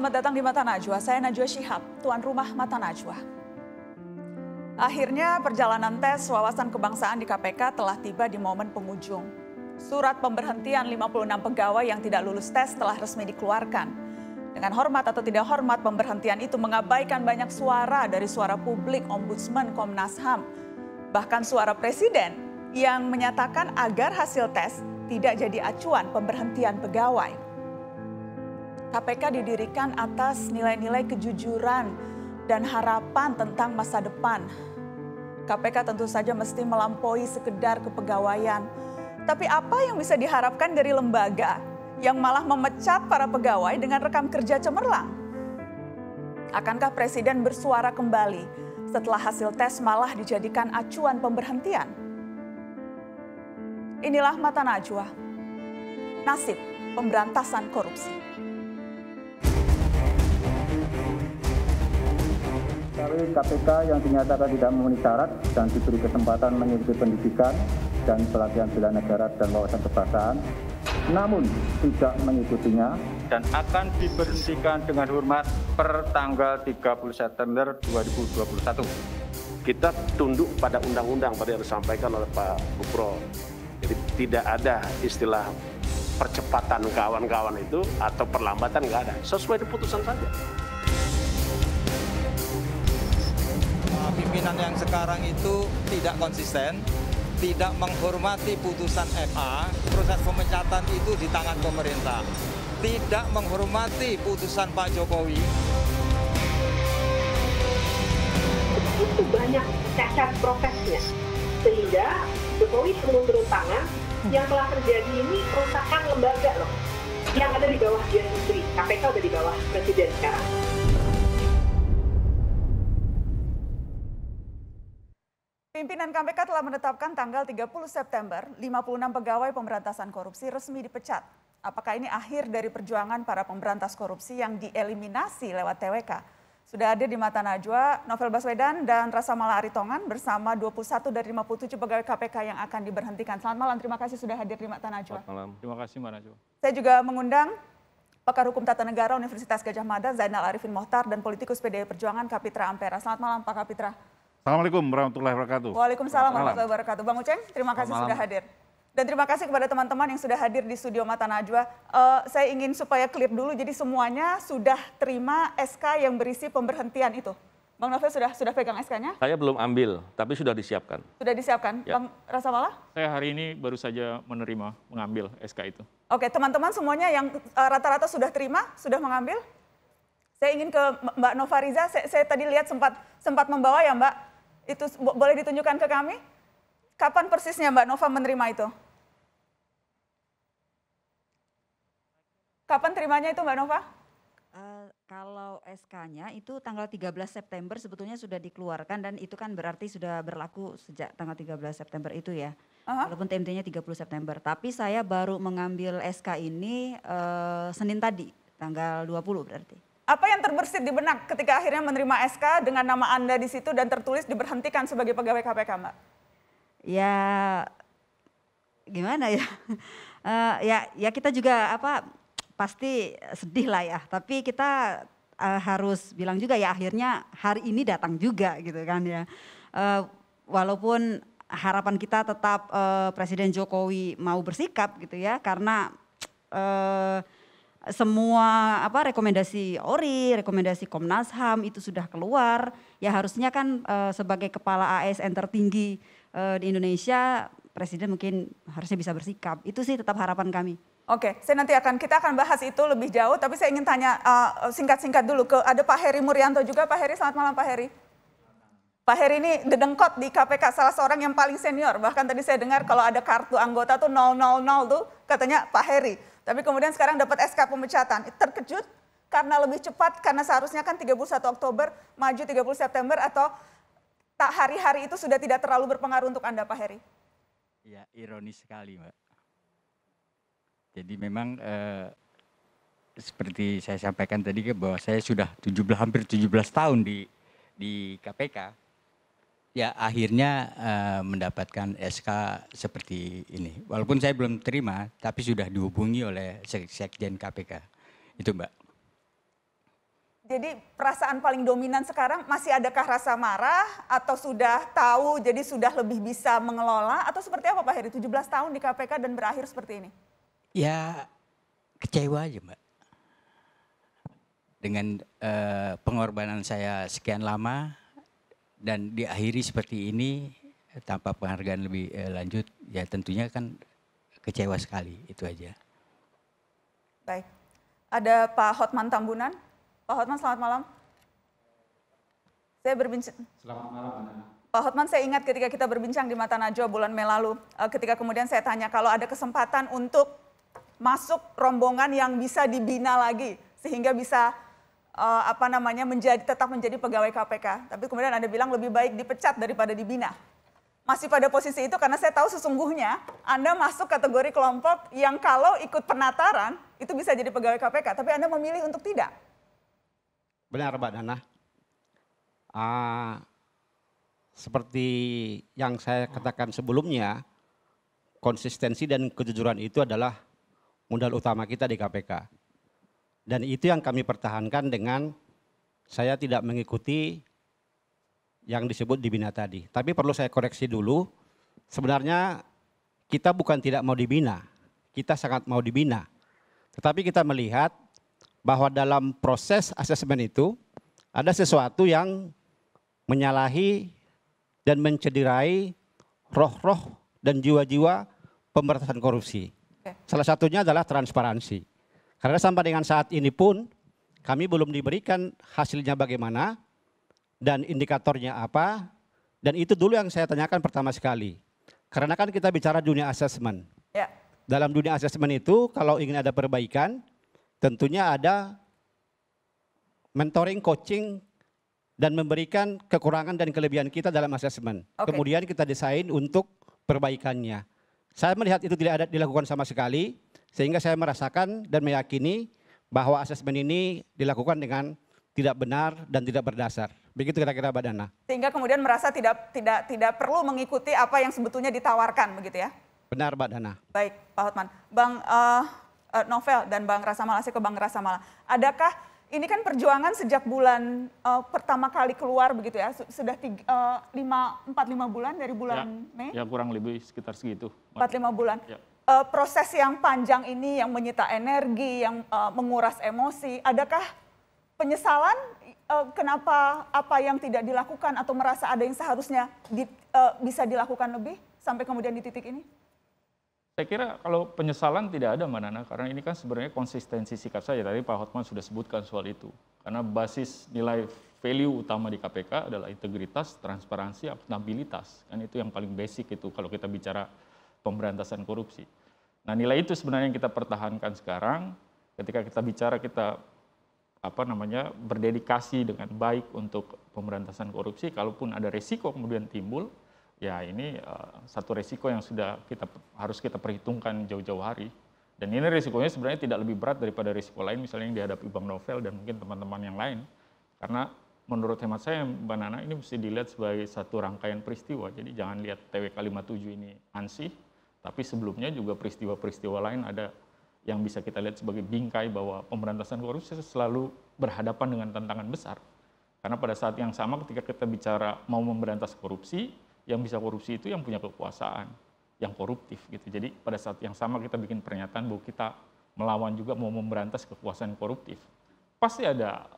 selamat datang di Mata Najwa. Saya Najwa Shihab, tuan rumah Mata Najwa. Akhirnya perjalanan tes wawasan kebangsaan di KPK telah tiba di momen penghujung. Surat pemberhentian 56 pegawai yang tidak lulus tes telah resmi dikeluarkan. Dengan hormat atau tidak hormat, pemberhentian itu mengabaikan banyak suara dari suara publik Ombudsman Komnas HAM. Bahkan suara Presiden yang menyatakan agar hasil tes tidak jadi acuan pemberhentian pegawai. KPK didirikan atas nilai-nilai kejujuran dan harapan tentang masa depan. KPK tentu saja mesti melampaui sekedar kepegawaian. Tapi apa yang bisa diharapkan dari lembaga yang malah memecat para pegawai dengan rekam kerja cemerlang? Akankah presiden bersuara kembali setelah hasil tes malah dijadikan acuan pemberhentian? Inilah mata najwa. Nasib pemberantasan korupsi. Dari KPK yang dinyatakan tidak memenuhi syarat dan diberi kesempatan mengikuti pendidikan dan pelatihan bela negara dan wawasan kebangsaan, namun tidak mengikutinya dan akan diberhentikan dengan hormat per tanggal 30 September 2021. Kita tunduk pada undang-undang pada yang disampaikan oleh Pak Bupro. Jadi tidak ada istilah percepatan kawan-kawan itu atau perlambatan nggak ada. Sesuai keputusan saja. pimpinan yang sekarang itu tidak konsisten, tidak menghormati putusan MA, proses pemecatan itu di tangan pemerintah, tidak menghormati putusan Pak Jokowi. Itu banyak cacat prosesnya, sehingga Jokowi perlu turun tangan yang telah terjadi ini kerusakan lembaga loh yang ada di bawah dia sendiri. KPK ada di bawah presiden sekarang. Pimpinan KPK telah menetapkan tanggal 30 September 56 pegawai pemberantasan korupsi resmi dipecat. Apakah ini akhir dari perjuangan para pemberantas korupsi yang dieliminasi lewat TWK? Sudah ada di mata Najwa, Novel Baswedan dan Rasa Mala Aritongan bersama 21 dari 57 pegawai KPK yang akan diberhentikan. Selamat malam, terima kasih sudah hadir di mata Najwa. Selamat malam. Terima kasih Mbak Najwa. Saya juga mengundang Pakar Hukum Tata Negara Universitas Gajah Mada Zainal Arifin Mohtar dan politikus PDI Perjuangan Kapitra Ampera. Selamat malam Pak Kapitra. Assalamualaikum warahmatullahi wabarakatuh. Waalaikumsalam warahmatullahi wabarakatuh. Bang Uceng, terima kasih sudah hadir. Dan terima kasih kepada teman-teman yang sudah hadir di studio Mata Najwa. Uh, saya ingin supaya clear dulu, jadi semuanya sudah terima SK yang berisi pemberhentian itu. Bang Novel sudah sudah pegang SK-nya? Saya belum ambil, tapi sudah disiapkan. Sudah disiapkan? Ya. Bang Rasamala? Saya hari ini baru saja menerima, mengambil SK itu. Oke, teman-teman semuanya yang eh, rata-rata uh, sudah terima, sudah mengambil? Saya ingin ke Mbak Novariza, saya, saya tadi lihat sempat sempat membawa ya Mbak itu boleh ditunjukkan ke kami? Kapan persisnya Mbak Nova menerima itu? Kapan terimanya itu Mbak Nova? Eh, kalau SK-nya itu tanggal 13 September sebetulnya sudah dikeluarkan dan itu kan berarti sudah berlaku sejak tanggal 13 September itu ya. Uh-huh. Walaupun TMT-nya 30 September, tapi saya baru mengambil SK ini uh, Senin tadi, tanggal 20 berarti. Apa yang terbersit di benak ketika akhirnya menerima SK dengan nama Anda di situ dan tertulis diberhentikan sebagai pegawai KPK, Mbak? Ya gimana ya? Uh, ya ya kita juga apa pasti sedih lah ya, tapi kita uh, harus bilang juga ya akhirnya hari ini datang juga gitu kan ya. Uh, walaupun harapan kita tetap uh, Presiden Jokowi mau bersikap gitu ya karena uh, semua apa rekomendasi ORI, rekomendasi Komnas HAM itu sudah keluar, ya harusnya kan e, sebagai kepala ASN tertinggi e, di Indonesia presiden mungkin harusnya bisa bersikap. Itu sih tetap harapan kami. Oke, saya nanti akan kita akan bahas itu lebih jauh, tapi saya ingin tanya eh, singkat-singkat dulu ke ada Pak Heri Murianto juga. Pak Heri, selamat malam Pak Heri. Pak Heri ini dedengkot di KPK salah seorang yang paling senior. Bahkan tadi saya dengar kalau ada kartu anggota tuh 000 tuh katanya Pak Heri. Tapi kemudian sekarang dapat SK pemecatan. Terkejut karena lebih cepat karena seharusnya kan 31 Oktober maju 30 September atau tak hari-hari itu sudah tidak terlalu berpengaruh untuk Anda Pak Heri? Ya, ironis sekali, Mbak. Jadi memang eh, seperti saya sampaikan tadi bahwa saya sudah 17 hampir 17 tahun di di KPK Ya akhirnya uh, mendapatkan SK seperti ini. Walaupun saya belum terima, tapi sudah dihubungi oleh Sek Sekjen KPK. Itu Mbak. Jadi perasaan paling dominan sekarang masih adakah rasa marah atau sudah tahu jadi sudah lebih bisa mengelola atau seperti apa Pak Heri 17 tahun di KPK dan berakhir seperti ini? Ya kecewa aja Mbak. Dengan uh, pengorbanan saya sekian lama dan diakhiri seperti ini eh, tanpa penghargaan lebih eh, lanjut ya tentunya kan kecewa sekali itu aja. Baik. Ada Pak Hotman Tambunan. Pak Hotman selamat malam. Saya berbincang. Selamat malam Pak Hotman saya ingat ketika kita berbincang di Mata Najwa bulan Mei lalu eh, ketika kemudian saya tanya kalau ada kesempatan untuk masuk rombongan yang bisa dibina lagi sehingga bisa uh, apa namanya menjadi tetap menjadi pegawai KPK, tapi kemudian Anda bilang lebih baik dipecat daripada dibina. Masih pada posisi itu karena saya tahu sesungguhnya Anda masuk kategori kelompok yang kalau ikut penataran itu bisa jadi pegawai KPK, tapi Anda memilih untuk tidak. Benar, Mbak Dana. Uh, seperti yang saya katakan sebelumnya, konsistensi dan kejujuran itu adalah modal utama kita di KPK dan itu yang kami pertahankan dengan saya tidak mengikuti yang disebut dibina tadi. Tapi perlu saya koreksi dulu, sebenarnya kita bukan tidak mau dibina, kita sangat mau dibina. Tetapi kita melihat bahwa dalam proses asesmen itu ada sesuatu yang menyalahi dan mencederai roh-roh dan jiwa-jiwa pemberantasan korupsi. Salah satunya adalah transparansi. Karena sampai dengan saat ini pun kami belum diberikan hasilnya bagaimana dan indikatornya apa. Dan itu dulu yang saya tanyakan pertama sekali. Karena kan kita bicara dunia asesmen. Ya. Dalam dunia asesmen itu kalau ingin ada perbaikan tentunya ada mentoring, coaching, dan memberikan kekurangan dan kelebihan kita dalam asesmen. Okay. Kemudian kita desain untuk perbaikannya. Saya melihat itu tidak ada dilakukan sama sekali sehingga saya merasakan dan meyakini bahwa asesmen ini dilakukan dengan tidak benar dan tidak berdasar. Begitu kira-kira Mbak Dana. Sehingga kemudian merasa tidak tidak tidak perlu mengikuti apa yang sebetulnya ditawarkan begitu ya. Benar Mbak Dana. Baik, Pak Hotman. Bang uh, Novel dan Bang Rasamala, saya ke Bang Rasamala. Adakah ini kan perjuangan sejak bulan uh, pertama kali keluar begitu ya, sudah tiga, uh, empat lima bulan dari bulan ya, Mei? Ya kurang lebih sekitar segitu. Empat lima bulan. Ya uh, proses yang panjang ini yang menyita energi, yang uh, menguras emosi, adakah penyesalan uh, kenapa apa yang tidak dilakukan atau merasa ada yang seharusnya di, uh, bisa dilakukan lebih sampai kemudian di titik ini? Saya kira kalau penyesalan tidak ada Mbak Nana, karena ini kan sebenarnya konsistensi sikap saja Tadi Pak Hotman sudah sebutkan soal itu. Karena basis nilai value utama di KPK adalah integritas, transparansi, akuntabilitas. Kan itu yang paling basic itu kalau kita bicara pemberantasan korupsi. Nah nilai itu sebenarnya yang kita pertahankan sekarang ketika kita bicara kita apa namanya berdedikasi dengan baik untuk pemberantasan korupsi kalaupun ada resiko kemudian timbul ya ini uh, satu resiko yang sudah kita harus kita perhitungkan jauh-jauh hari dan ini resikonya sebenarnya tidak lebih berat daripada risiko lain misalnya yang dihadapi Bang Novel dan mungkin teman-teman yang lain karena menurut hemat saya Mbak ini mesti dilihat sebagai satu rangkaian peristiwa jadi jangan lihat TWK 57 ini ansih tapi sebelumnya juga peristiwa-peristiwa lain ada yang bisa kita lihat sebagai bingkai bahwa pemberantasan korupsi selalu berhadapan dengan tantangan besar. Karena pada saat yang sama ketika kita bicara mau memberantas korupsi, yang bisa korupsi itu yang punya kekuasaan, yang koruptif gitu. Jadi pada saat yang sama kita bikin pernyataan bahwa kita melawan juga mau memberantas kekuasaan koruptif. Pasti ada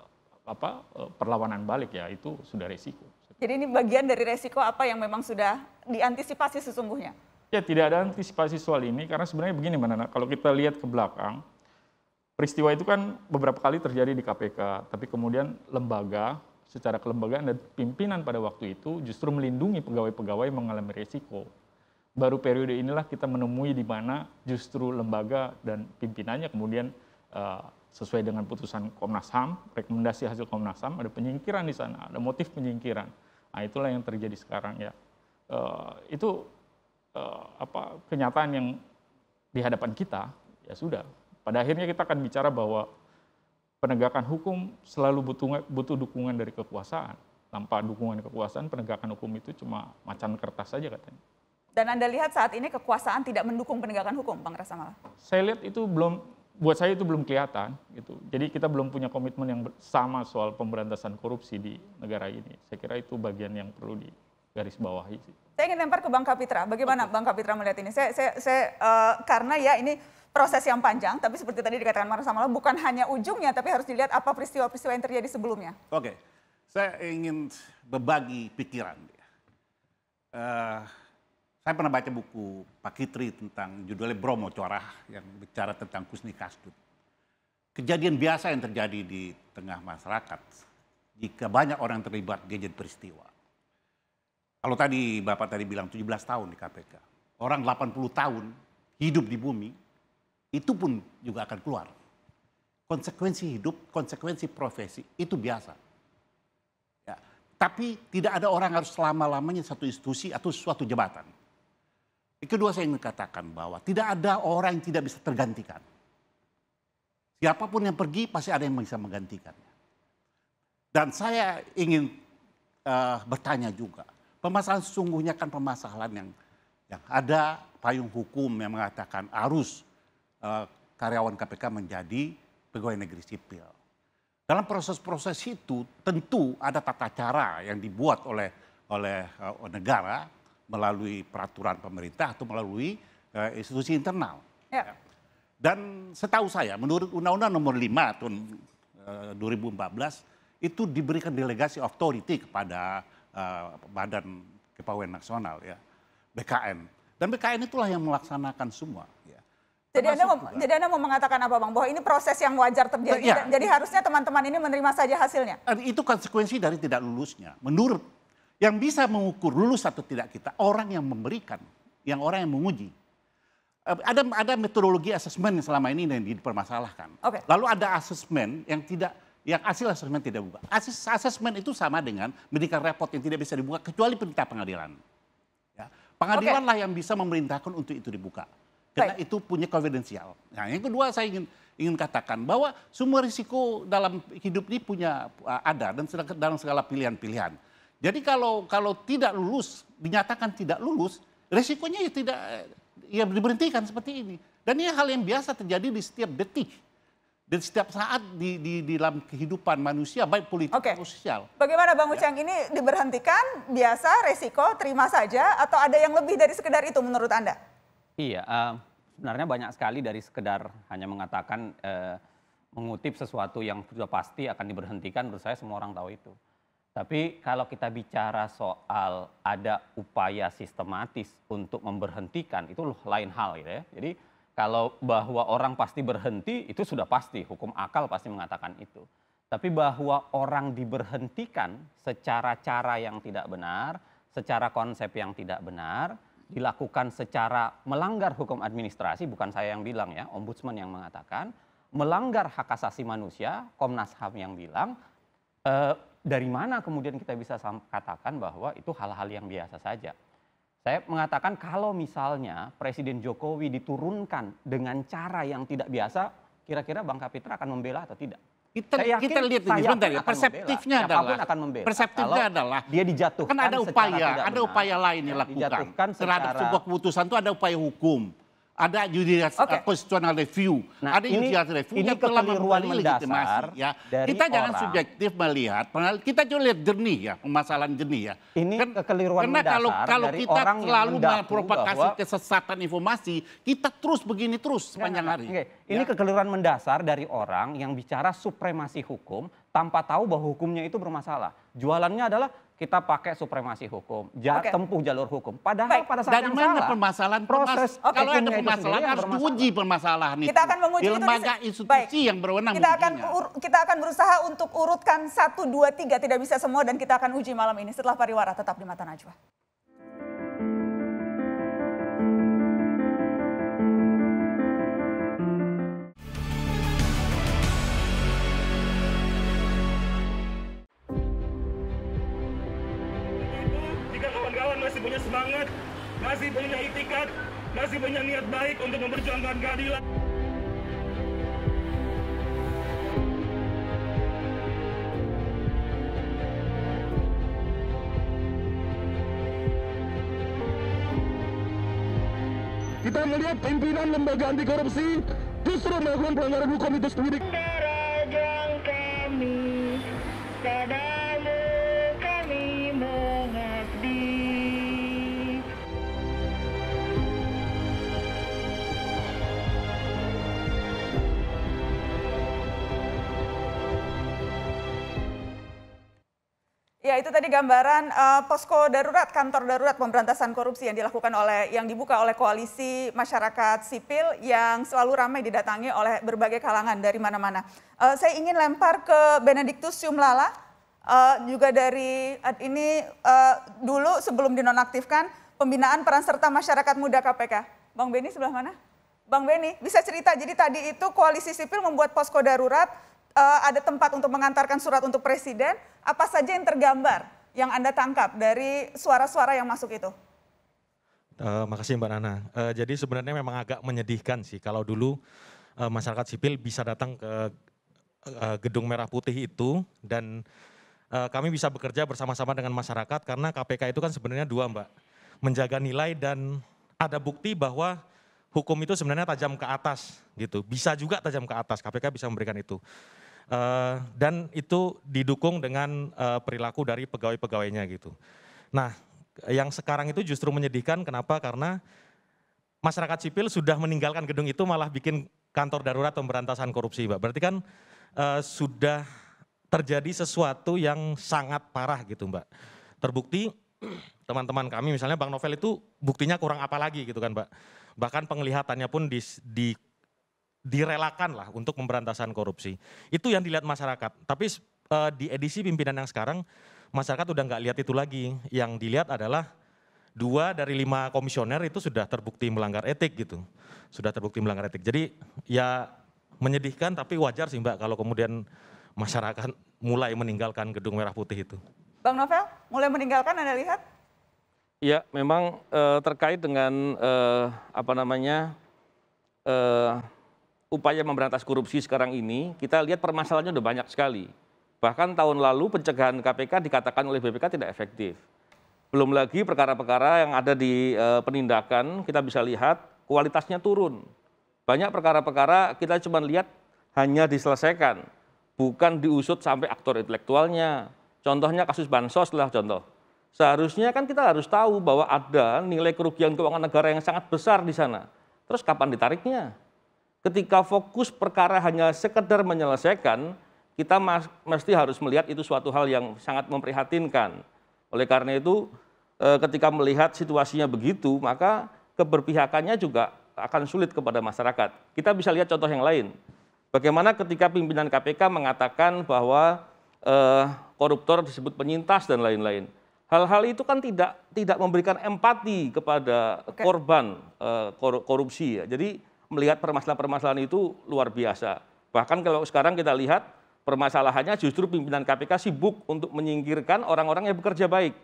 apa eh, perlawanan balik ya itu sudah resiko. Jadi ini bagian dari resiko apa yang memang sudah diantisipasi sesungguhnya? Ya tidak ada antisipasi soal ini karena sebenarnya begini Mbak Nana, kalau kita lihat ke belakang, peristiwa itu kan beberapa kali terjadi di KPK, tapi kemudian lembaga secara kelembagaan dan pimpinan pada waktu itu justru melindungi pegawai-pegawai mengalami resiko. Baru periode inilah kita menemui di mana justru lembaga dan pimpinannya kemudian uh, sesuai dengan putusan Komnas HAM, rekomendasi hasil Komnas HAM, ada penyingkiran di sana, ada motif penyingkiran. Nah itulah yang terjadi sekarang ya. Uh, itu Eh, apa kenyataan yang di hadapan kita ya sudah pada akhirnya kita akan bicara bahwa penegakan hukum selalu butuh butuh dukungan dari kekuasaan tanpa dukungan kekuasaan penegakan hukum itu cuma macan kertas saja katanya dan anda lihat saat ini kekuasaan tidak mendukung penegakan hukum bang Rasamala saya lihat itu belum buat saya itu belum kelihatan gitu jadi kita belum punya komitmen yang sama soal pemberantasan korupsi di negara ini saya kira itu bagian yang perlu di garis bawah sih. Saya ingin lempar ke Bang Kapitra. Bagaimana Oke. Bang Kapitra melihat ini? Saya, saya, saya uh, karena ya ini proses yang panjang, tapi seperti tadi dikatakan Marsha Samala, bukan hanya ujungnya, tapi harus dilihat apa peristiwa-peristiwa yang terjadi sebelumnya. Oke, saya ingin berbagi pikiran. Uh, saya pernah baca buku Pak Kitri tentang judulnya Bromo Corah yang bicara tentang Kusni Kasdut. Kejadian biasa yang terjadi di tengah masyarakat jika banyak orang terlibat gadget peristiwa. Kalau tadi Bapak tadi bilang 17 tahun di KPK. Orang 80 tahun hidup di bumi, itu pun juga akan keluar. Konsekuensi hidup, konsekuensi profesi, itu biasa. Ya. Tapi tidak ada orang harus selama-lamanya satu institusi atau suatu jabatan. Yang kedua saya ingin katakan bahwa tidak ada orang yang tidak bisa tergantikan. Siapapun yang pergi pasti ada yang bisa menggantikannya. Dan saya ingin uh, bertanya juga, Pemasalahan sesungguhnya kan permasalahan yang, yang ada payung hukum yang mengatakan arus uh, eh, karyawan KPK menjadi pegawai negeri sipil. Dalam proses-proses itu tentu ada tata cara yang dibuat oleh oleh uh, negara melalui peraturan pemerintah atau melalui uh, institusi internal. Ya. ya. Dan setahu saya menurut Undang-Undang Nomor 5 tahun uh, 2014 itu diberikan delegasi authority kepada uh, Badan Kepawen Nasional ya, BKN. Dan BKN itulah yang melaksanakan semua. Ya. Jadi anda, mau, jadi anda mau mengatakan apa bang? Bahwa ini proses yang wajar terjadi. Ya. jadi harusnya teman-teman ini menerima saja hasilnya. Itu konsekuensi dari tidak lulusnya. Menurut yang bisa mengukur lulus atau tidak kita orang yang memberikan, yang orang yang menguji. Eh, ada ada metodologi asesmen selama ini yang dipermasalahkan. Okay. Lalu ada asesmen yang tidak yang hasil asesmen tidak buka. Ases, asesmen itu sama dengan medical report yang tidak bisa dibuka kecuali perintah pengadilan. Ya. Pengadilan okay. lah yang bisa memerintahkan untuk itu dibuka. Karena Baik. itu punya konfidensial. Nah, yang kedua saya ingin ingin katakan bahwa semua risiko dalam hidup ini punya eh, ada dan dalam segala pilihan-pilihan. Jadi kalau kalau tidak lulus dinyatakan tidak lulus, risikonya ya tidak eh, ya diberhentikan seperti ini. Dan ini hal yang biasa terjadi di setiap detik dan setiap saat di, di, di dalam kehidupan manusia baik politik okay. atau sosial. Bagaimana Bang ya. Uceng ya. ini diberhentikan biasa resiko terima saja atau ada yang lebih dari sekedar itu menurut Anda? Iya, uh, sebenarnya banyak sekali dari sekedar hanya mengatakan uh, mengutip sesuatu yang sudah pasti akan diberhentikan menurut saya semua orang tahu itu. Tapi kalau kita bicara soal ada upaya sistematis untuk memberhentikan itu loh lain hal gitu ya. Jadi kalau bahwa orang pasti berhenti itu sudah pasti, hukum akal pasti mengatakan itu. Tapi bahwa orang diberhentikan secara cara yang tidak benar, secara konsep yang tidak benar, dilakukan secara melanggar hukum administrasi, bukan saya yang bilang ya, ombudsman yang mengatakan, melanggar hak asasi manusia, Komnas HAM yang bilang, eh, dari mana kemudian kita bisa katakan bahwa itu hal-hal yang biasa saja. Saya mengatakan kalau misalnya Presiden Jokowi diturunkan dengan cara yang tidak biasa, kira-kira Bang Kapitra akan membela atau tidak? Kita, saya yakin kita lihat ini sebentar ya, perseptifnya membela, adalah akan membela. Perseptifnya adalah dia dijatuhkan kan ada upaya, ada upaya lain yang ya, dilakukan terhadap sebuah keputusan itu ada upaya hukum ada judicial okay. constitutional review, nah, ada judicial review ini yang telah membuat legitimasi. Ya. kita orang. jangan subjektif melihat, kita coba lihat jernih ya, permasalahan jernih ya. Ini kan, kekeliruan karena kalau kalau kita selalu memprovokasi bahwa... kesesatan informasi, kita terus begini terus nah, sepanjang nah, hari. Okay. Ini ya. kekeliruan mendasar dari orang yang bicara supremasi hukum tanpa tahu bahwa hukumnya itu bermasalah. Jualannya adalah kita pakai supremasi hukum, ja, okay. tempuh jalur hukum. Padahal Baik. pada saat Dan yang mana salah, permasalahan proses okay. kalau ada permasalahan harus uji permasalahan itu. Kita akan menguji itu. lembaga itu institusi Baik. yang berwenang. Kita akan kita akan berusaha untuk urutkan satu dua tiga tidak bisa semua dan kita akan uji malam ini setelah pariwara tetap di mata najwa. masih punya niat baik untuk memperjuangkan keadilan. Kita melihat pimpinan lembaga anti korupsi justru melakukan pelanggaran hukum itu sendiri. Ya itu tadi gambaran uh, posko darurat, kantor darurat pemberantasan korupsi yang dilakukan oleh, yang dibuka oleh koalisi masyarakat sipil yang selalu ramai didatangi oleh berbagai kalangan dari mana-mana. Uh, saya ingin lempar ke Benediktus Syumlala, uh, eh, juga dari ini uh, dulu sebelum dinonaktifkan, pembinaan peran serta masyarakat muda KPK. Bang Beni sebelah mana? Bang Beni, bisa cerita, jadi tadi itu koalisi sipil membuat posko darurat, uh, ada tempat untuk mengantarkan surat untuk presiden, apa saja yang tergambar yang Anda tangkap dari suara-suara yang masuk itu? Uh, makasih Mbak Nana. Uh, jadi sebenarnya memang agak menyedihkan sih kalau dulu uh, masyarakat sipil bisa datang ke uh, gedung merah putih itu dan uh, kami bisa bekerja bersama-sama dengan masyarakat karena KPK itu kan sebenarnya dua Mbak, menjaga nilai dan ada bukti bahwa hukum itu sebenarnya tajam ke atas gitu. Bisa juga tajam ke atas, KPK bisa memberikan itu. Eh, dan itu didukung dengan uh, perilaku dari pegawai-pegawainya gitu. Nah, yang sekarang itu justru menyedihkan kenapa? Karena masyarakat sipil sudah meninggalkan gedung itu malah bikin kantor darurat pemberantasan korupsi, mbak. Berarti kan uh, sudah terjadi sesuatu yang sangat parah gitu, Mbak. Terbukti teman-teman kami misalnya Bang Novel itu buktinya kurang apa lagi gitu kan, Mbak. Bahkan penglihatannya pun di, di direlakan lah untuk pemberantasan korupsi. Itu yang dilihat masyarakat. Tapi uh, di edisi pimpinan yang sekarang masyarakat udah nggak lihat itu lagi. Yang dilihat adalah dua dari lima komisioner itu sudah terbukti melanggar etik gitu. Sudah terbukti melanggar etik. Jadi ya menyedihkan tapi wajar sih Mbak kalau kemudian masyarakat mulai meninggalkan gedung merah putih itu. Bang Novel, mulai meninggalkan Anda lihat? Ya, memang e, terkait dengan e, apa namanya e, upaya memberantas korupsi sekarang ini, kita lihat permasalahannya sudah banyak sekali. Bahkan tahun lalu pencegahan KPK dikatakan oleh BPK tidak efektif. Belum lagi perkara-perkara yang ada di e, penindakan, kita bisa lihat kualitasnya turun. Banyak perkara-perkara kita cuma lihat hanya diselesaikan, bukan diusut sampai aktor intelektualnya. Contohnya kasus Bansos lah contoh. Seharusnya kan kita harus tahu bahwa ada nilai kerugian keuangan negara yang sangat besar di sana. Terus kapan ditariknya? ketika fokus perkara hanya sekedar menyelesaikan, kita mas, mesti harus melihat itu suatu hal yang sangat memprihatinkan. Oleh karena itu, eh, ketika melihat situasinya begitu, maka keberpihakannya juga akan sulit kepada masyarakat. Kita bisa lihat contoh yang lain. Bagaimana ketika pimpinan KPK mengatakan bahwa e, koruptor disebut penyintas dan lain-lain. Hal-hal itu kan tidak tidak memberikan empati kepada Oke. korban e, korupsi ya. Jadi melihat permasalahan-permasalahan itu luar biasa. Bahkan kalau sekarang kita lihat permasalahannya justru pimpinan KPK sibuk untuk menyingkirkan orang-orang yang bekerja baik.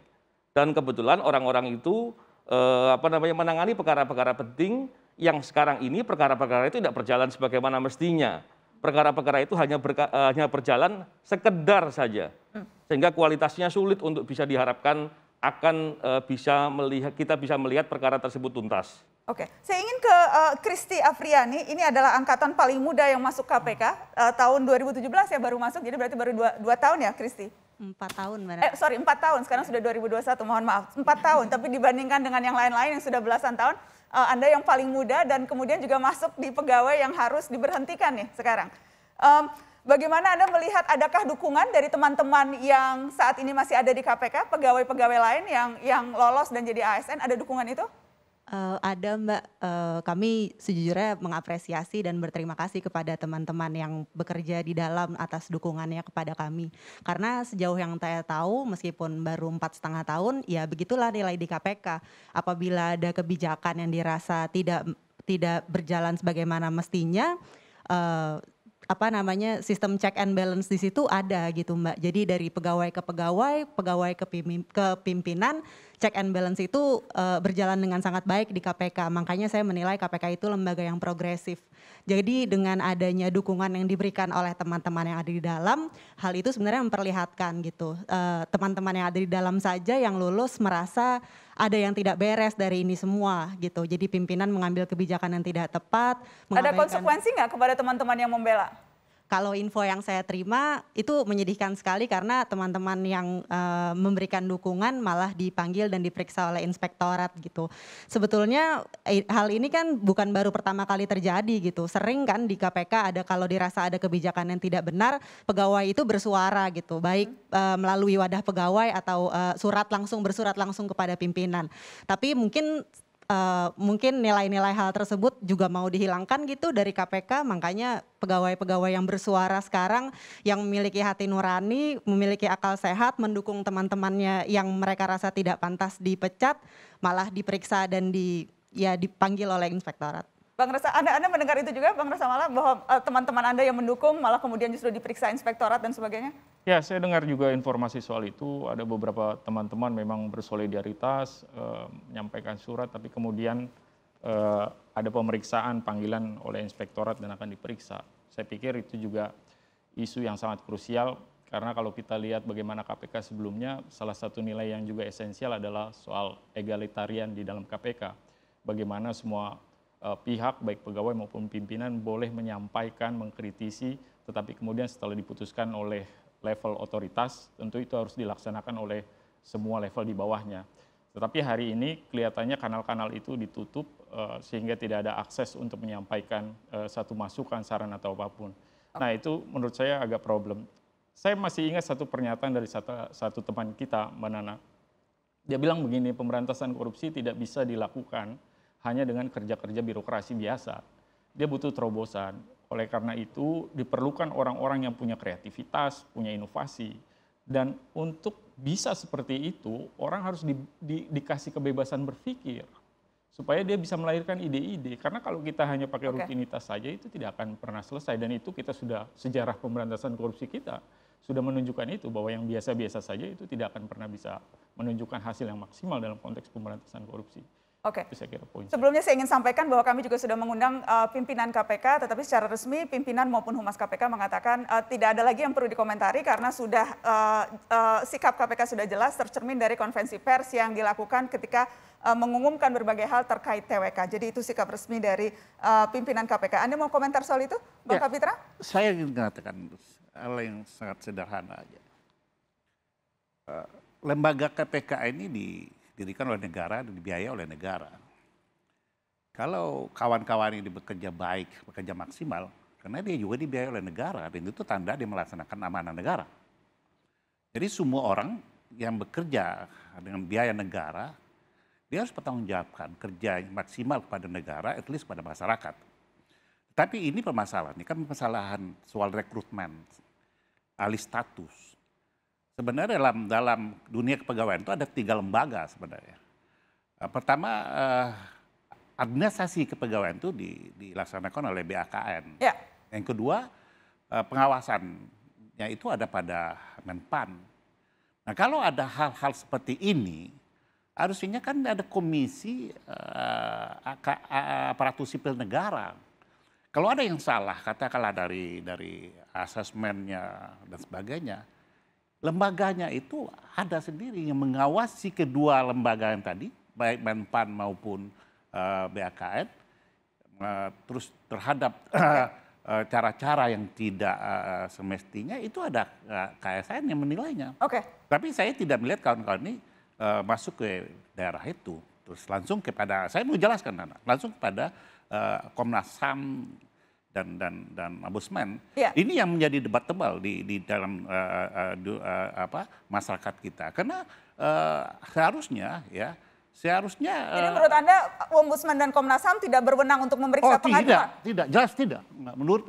Dan kebetulan orang-orang itu eh, apa namanya menangani perkara-perkara penting yang sekarang ini perkara-perkara itu tidak berjalan sebagaimana mestinya. Perkara-perkara itu hanya berka, eh, hanya berjalan sekedar saja. Hmm. Sehingga kualitasnya sulit untuk bisa diharapkan akan eh, bisa melihat kita bisa melihat perkara tersebut tuntas. Oke, saya ingin ke uh, eh, Kristi Afriani. Ini adalah angkatan paling muda yang masuk KPK uh, eh, tahun 2017 ya baru masuk. Jadi berarti baru dua, tahun ya, Kristi? Empat tahun, mana? Eh, sorry, empat tahun. Sekarang sudah 2021. Mohon maaf, empat tahun. Tapi dibandingkan dengan yang lain-lain yang sudah belasan tahun, uh, anda yang paling muda dan kemudian juga masuk di pegawai yang harus diberhentikan nih sekarang. Um, bagaimana Anda melihat adakah dukungan dari teman-teman yang saat ini masih ada di KPK, pegawai-pegawai lain yang yang lolos dan jadi ASN, ada dukungan itu? Uh, ada Mbak, uh, kami sejujurnya mengapresiasi dan berterima kasih kepada teman-teman yang bekerja di dalam atas dukungannya kepada kami. Karena sejauh yang saya tahu, meskipun baru empat setengah tahun, ya begitulah nilai di KPK. Apabila ada kebijakan yang dirasa tidak tidak berjalan sebagaimana mestinya, uh, apa namanya sistem check and balance di situ ada gitu mbak. Jadi dari pegawai ke pegawai, pegawai ke, ke pimpinan, check and balance itu uh, berjalan dengan sangat baik di KPK. Makanya saya menilai KPK itu lembaga yang progresif. Jadi dengan adanya dukungan yang diberikan oleh teman-teman yang ada di dalam, hal itu sebenarnya memperlihatkan gitu. Eh, teman-teman uh, teman yang ada di dalam saja yang lulus merasa ada yang tidak beres dari ini semua gitu. Jadi pimpinan mengambil kebijakan yang tidak tepat. Ada konsekuensi nggak kepada teman-teman yang membela? kalau info yang saya terima itu menyedihkan sekali karena teman-teman yang uh, memberikan dukungan malah dipanggil dan diperiksa oleh inspektorat gitu. Sebetulnya hal ini kan bukan baru pertama kali terjadi gitu. Sering kan di KPK ada kalau dirasa ada kebijakan yang tidak benar, pegawai itu bersuara gitu, baik uh, melalui wadah pegawai atau uh, surat langsung bersurat langsung kepada pimpinan. Tapi mungkin uh, mungkin nilai-nilai hal tersebut juga mau dihilangkan gitu dari KPK makanya pegawai-pegawai yang bersuara sekarang yang memiliki hati nurani, memiliki akal sehat, mendukung teman-temannya yang mereka rasa tidak pantas dipecat malah diperiksa dan di ya dipanggil oleh inspektorat. Bang Resa, anda, anda mendengar itu juga Bang Resa malah bahwa eh, teman-teman uh, Anda yang mendukung malah kemudian justru diperiksa inspektorat dan sebagainya? Ya, saya dengar juga informasi soal itu. Ada beberapa teman-teman memang bersolidaritas, uh, menyampaikan surat, tapi kemudian uh, ada pemeriksaan, panggilan oleh inspektorat dan akan diperiksa. Saya pikir itu juga isu yang sangat krusial, karena kalau kita lihat bagaimana KPK sebelumnya, salah satu nilai yang juga esensial adalah soal egalitarian di dalam KPK. Bagaimana semua Eh, pihak baik pegawai maupun pimpinan boleh menyampaikan, mengkritisi, tetapi kemudian setelah diputuskan oleh level otoritas, tentu itu harus dilaksanakan oleh semua level di bawahnya. Tetapi hari ini kelihatannya kanal-kanal itu ditutup eh, sehingga tidak ada akses untuk menyampaikan eh, satu masukan, saran atau apapun. Nah itu menurut saya agak problem. Saya masih ingat satu pernyataan dari satu, satu teman kita, Mbak Nana. Dia bilang begini, pemberantasan korupsi tidak bisa dilakukan hanya dengan kerja-kerja birokrasi biasa. Dia butuh terobosan. Oleh karena itu diperlukan orang-orang yang punya kreativitas, punya inovasi. Dan untuk bisa seperti itu, orang harus di, di, dikasih kebebasan berpikir supaya dia bisa melahirkan ide-ide. Karena kalau kita hanya pakai okay. rutinitas saja itu tidak akan pernah selesai dan itu kita sudah sejarah pemberantasan korupsi kita sudah menunjukkan itu bahwa yang biasa-biasa saja itu tidak akan pernah bisa menunjukkan hasil yang maksimal dalam konteks pemberantasan korupsi. Oke. Okay. Sebelumnya saya ingin sampaikan bahwa kami juga sudah mengundang uh, pimpinan KPK, tetapi secara resmi pimpinan maupun humas KPK mengatakan uh, tidak ada lagi yang perlu dikomentari karena sudah uh, uh, sikap KPK sudah jelas tercermin dari konvensi pers yang dilakukan ketika uh, mengumumkan berbagai hal terkait TWK. Jadi itu sikap resmi dari uh, pimpinan KPK. Anda mau komentar soal itu, Bang ya, Kapitra? Saya ingin mengatakan hal yang sangat sederhana aja. Uh, lembaga KPK ini di didirikan oleh negara dan dibiayai oleh negara. Kalau kawan-kawan ini bekerja baik, bekerja maksimal, karena dia juga dibiayai oleh negara, dan itu tanda dia melaksanakan amanah negara. Jadi semua orang yang bekerja dengan biaya negara, dia harus pertanggungjawabkan kerja maksimal kepada negara, at least pada masyarakat. Tapi ini permasalahan, ini kan permasalahan soal rekrutmen, alih status, sebenarnya dalam dalam dunia kepegawaian itu ada tiga lembaga sebenarnya. Eh, pertama eh, administrasi kepegawaian itu di, dilaksanakan oleh BAKN. Ya. Yang kedua eh, pengawasannya itu ada pada Menpan. Nah kalau ada hal-hal seperti ini harusnya kan ada komisi eh, eh aparatur sipil negara. Kalau ada yang salah katakanlah dari dari asesmennya dan sebagainya lembaganya itu ada sendiri yang mengawasi kedua lembaga yang tadi, baik Menpan maupun uh, eh, BAKN, uh, eh, terus terhadap cara eh, cara-cara yang tidak uh, semestinya itu ada uh, KSN yang menilainya. Oke. Okay. Tapi saya tidak melihat kawan-kawan ini uh, masuk ke daerah itu. Terus langsung kepada saya mau jelaskan Nana, langsung kepada uh, Komnas HAM dan dan dan ombudsman ya. ini yang menjadi debat tebal di di dalam uh, uh, uh, apa masyarakat kita karena uh, seharusnya ya seharusnya Jadi eh, menurut Anda Ombudsman dan Komnas HAM tidak berwenang untuk memeriksa oh, pengaduan? tidak, tidak, jelas tidak. Menurut